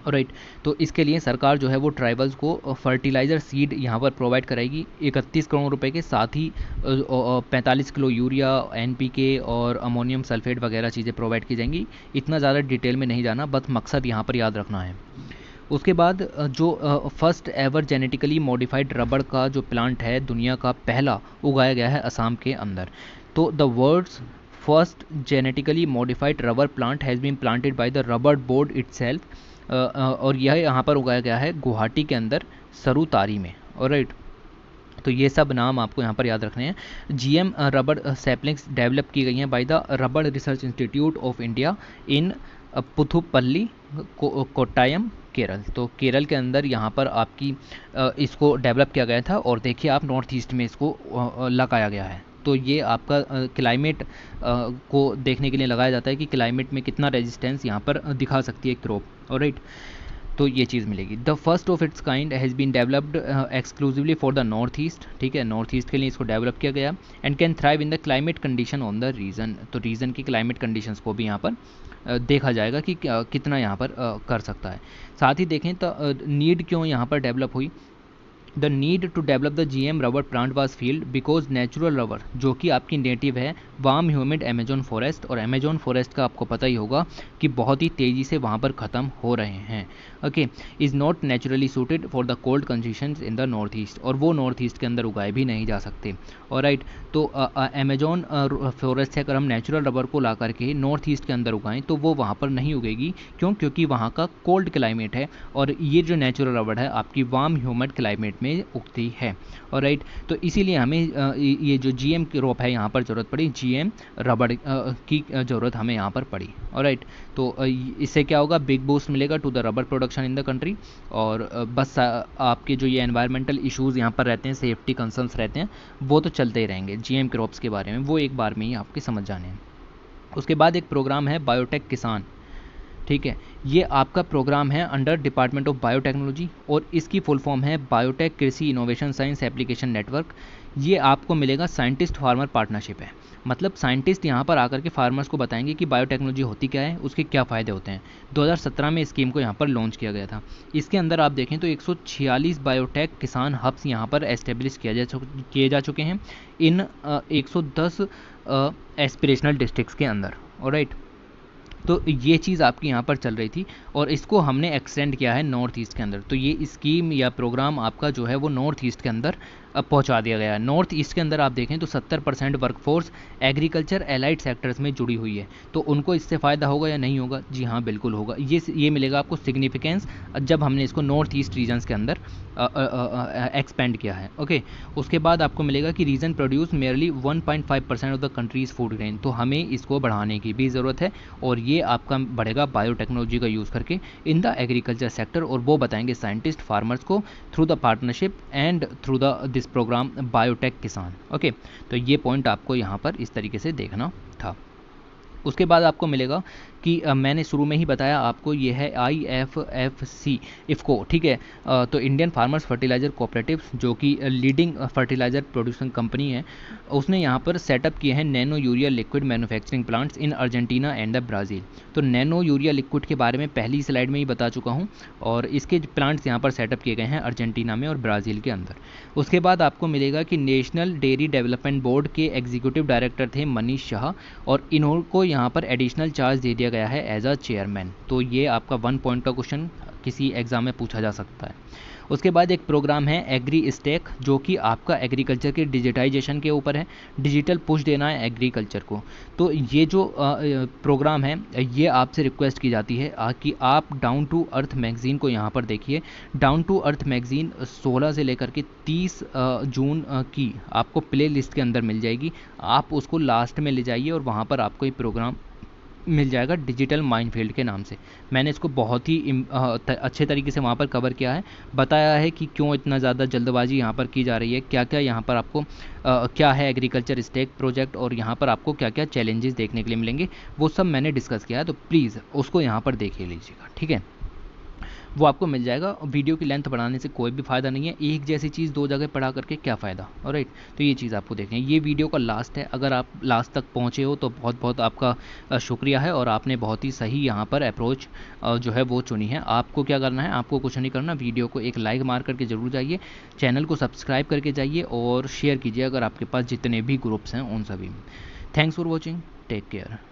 राइट तो इसके लिए सरकार जो है वो ट्राइबल्स को फर्टिलाइज़र सीड यहाँ पर प्रोवाइड कराएगी इकतीस करोड़ रुपए के साथ ही पैंतालीस किलो यूरिया एनपीके और अमोनियम सल्फेट वगैरह चीज़ें प्रोवाइड की जाएंगी इतना ज़्यादा डिटेल में नहीं जाना बस मकसद यहाँ पर याद रखना है उसके बाद जो फर्स्ट एवर जेनेटिकली मॉडिफाइड रबड़ का जो प्लांट है दुनिया का पहला उगाया गया है असम के अंदर तो the world's first genetically modified rubber plant has been planted by the rubber board itself और यह यहाँ पर उगाया गया है गुवाहाटी के अंदर सरुतारी में और राइट तो ये सब नाम आपको यहाँ पर याद रखने हैं जीएम रबड़ सैपलिंग्स डेवलप की गई हैं by the rubber research institute of India in Puthuppally Kottayam Kerala तो केरल के अंदर यहाँ पर आपकी इसको डेवलप किया गया था और देखिए आप नॉर्थ ईस्ट में इसको लगाया गया है तो ये आपका क्लाइमेट को देखने के लिए लगाया जाता है कि क्लाइमेट में कितना रेजिस्टेंस यहाँ पर दिखा सकती है क्रॉप और राइट तो ये चीज़ मिलेगी the first of its kind has been developed exclusively for the north east ठीक है नॉर्थ ईस्ट के लिए इसको डेवलप किया गया and can thrive in the climate condition on the region तो रीजन की क्लाइमेट कंडीशंस को भी यहाँ पर देखा जाएगा कि कितना यहाँ पर कर सकता है साथ ही देखें तो नीड क्यों यहाँ पर डेवलप हुई the need to develop the G M rubber plant was field because natural rubber जो कि आपकी नेटिव है वाम ह्यूमिड अमेजोन फॉरेस्ट और अमेजोन फॉरेस्ट का आपको पता ही होगा कि बहुत ही तेज़ी से वहाँ पर ख़त्म हो रहे हैं okay is not naturally suited for the cold condition in the north east और वो नॉर्थ ईस्ट के अंदर उगाए भी नहीं जा सकते और राइट तो अमेजोन फॉरेस्ट से अगर हम नेचुरल रबर को ला करके नॉर्थ ईस्ट के अंदर उगाएं तो वो वहाँ पर नहीं उगेगी क्यों क्योंकि वहाँ का कोल्ड क्लाइमेट है और ये जो नेचुरल रबर है आपकी वाम ह्यूमिड क्लाइमेट में उगती है और राइट तो इसीलिए हमें ये जो जी एम क्रॉप है यहाँ पर ज़रूरत पड़ी जी लिए रबड़ की ज़रूरत हमें यहाँ पर पड़ी और राइट तो इससे क्या होगा बिग बूस्ट मिलेगा to the rubber production in the country और बस आपके जो ये एनवायरमेंटल इशूज़ यहाँ पर रहते हैं सेफ्टी कंसर्नस रहते हैं वो तो चलते ही रहेंगे जीएम क्रॉप्स के बारे में वो एक बार में ही आपके समझ जाने हैं उसके बाद एक प्रोग्राम है बायोटेक किसान ठीक है ये आपका प्रोग्राम है अंडर डिपार्टमेंट ऑफ बायोटेक्नोलॉजी और इसकी फुल फॉर्म है biotech krishi innovation science application network ये आपको मिलेगा साइंटिस्ट फार्मर पार्टनरशिप है मतलब साइंटिस्ट यहाँ पर आकर के फार्मर्स को बताएंगे कि बायोटेक्नोलॉजी होती क्या है उसके क्या फ़ायदे होते हैं 2017 में स्कीम को यहाँ पर लॉन्च किया गया था इसके अंदर आप देखें तो 146 बायोटेक किसान हब्स यहाँ पर एस्टेब्लिश किया जा किए जा चुके हैं इन एक एस्पिरेशनल डिस्ट्रिक्स के अंदर और राइट तो ये चीज़ आपकी यहाँ पर चल रही थी और इसको हमने एक्सटेंड किया है नॉर्थ ईस्ट के अंदर तो ये स्कीम या प्रोग्राम आपका जो है वो नॉर्थ ईस्ट के अंदर अब पहुंचा दिया गया नॉर्थ ईस्ट के अंदर आप देखें तो 70 percent workforce agriculture allied sectors में जुड़ी हुई है तो उनको इससे फ़ायदा होगा या नहीं होगा जी हाँ बिल्कुल होगा ये ये मिलेगा आपको सिग्निफिकेंस जब हमने इसको नॉर्थ ईस्ट रीजन्स के अंदर एक्सपेंड किया है ओके उसके बाद आपको मिलेगा कि region produce merely one percent of the country's food grain तो हमें इसको बढ़ाने की भी ज़रूरत है और ये आपका बढ़ेगा बायोटेक्नोलॉजी का यूज़ करके इन द एग्रीकल्चर सेक्टर और वो बताएंगे साइंटिस्ट फार्मर्स को through the partnership and through the this program biotech kisan okay तो ये पॉइंट आपको यहाँ पर इस तरीके से देखना था उसके बाद आपको मिलेगा कि मैंने शुरू में ही बताया आपको ये है I F F C IFFCO ठीक है तो इंडियन फार्मर्स फर्टिलाइज़र कोऑपरेटिव जो कि लीडिंग फर्टिलाइज़र प्रोड्यूसिंग कंपनी है उसने यहाँ पर सेटअप किए हैं nano urea liquid manufacturing plants in Argentina and the Brazil तो नैनो यूरिया लिक्विड के बारे में पहली स्लाइड में ही बता चुका हूँ और इसके प्लांट्स यहाँ पर सेटअप किए गए हैं अर्जेंटीना में और ब्राज़ील के अंदर उसके बाद आपको मिलेगा कि नेशनल डेयरी डेवलपमेंट बोर्ड के एग्जीक्यूटिव डायरेक्टर थे मनीष शाह और इन्हों को यहाँ पर एडिशनल चार्ज दे दिया गया है एज अ चेयरमैन तो ये आपका वन पॉइंट का क्वेश्चन किसी एग्ज़ाम में पूछा जा सकता है उसके बाद एक प्रोग्राम है एग्री स्टेक जो कि आपका एग्रीकल्चर के डिजिटाइजेशन के ऊपर है डिजिटल पुश देना है एग्रीकल्चर को तो ये जो प्रोग्राम है ये आपसे रिक्वेस्ट की जाती है कि आप डाउन टू अर्थ मैगज़ीन को यहाँ पर देखिए डाउन टू अर्थ मैगज़ीन 16 से लेकर के 30 जून की आपको प्ले लिस्ट के अंदर मिल जाएगी आप उसको लास्ट में ले जाइए और वहाँ पर आपको ये प्रोग्राम मिल जाएगा डिजिटल माइंड फील्ड के नाम से मैंने इसको बहुत ही अच्छे तरीके से वहाँ पर कवर किया है बताया है कि क्यों इतना ज़्यादा जल्दबाजी यहाँ पर की जा रही है क्या क्या यहाँ पर आपको आ, क्या है एग्रीकल्चर स्टेक प्रोजेक्ट और यहाँ पर आपको क्या क्या चैलेंजेस देखने के लिए मिलेंगे वो सब मैंने डिस्कस किया है तो प्लीज़ उसको यहाँ पर देख लीजिएगा ठीक है वो आपको मिल जाएगा और वीडियो की लेंथ बढ़ाने से कोई भी फ़ायदा नहीं है एक जैसी चीज़ दो जगह पढ़ा करके क्या फ़ायदा और राइट तो ये चीज़ आपको देखें ये वीडियो का लास्ट है अगर आप लास्ट तक पहुँचे हो तो बहुत बहुत आपका शुक्रिया है और आपने बहुत ही सही यहाँ पर अप्रोच जो है वो चुनी है आपको क्या करना है आपको कुछ नहीं करना वीडियो को एक लाइक मार करके ज़रूर जाइए चैनल को सब्सक्राइब करके जाइए और शेयर कीजिए अगर आपके पास जितने भी ग्रुप्स हैं उन सभी में thanks for watching take care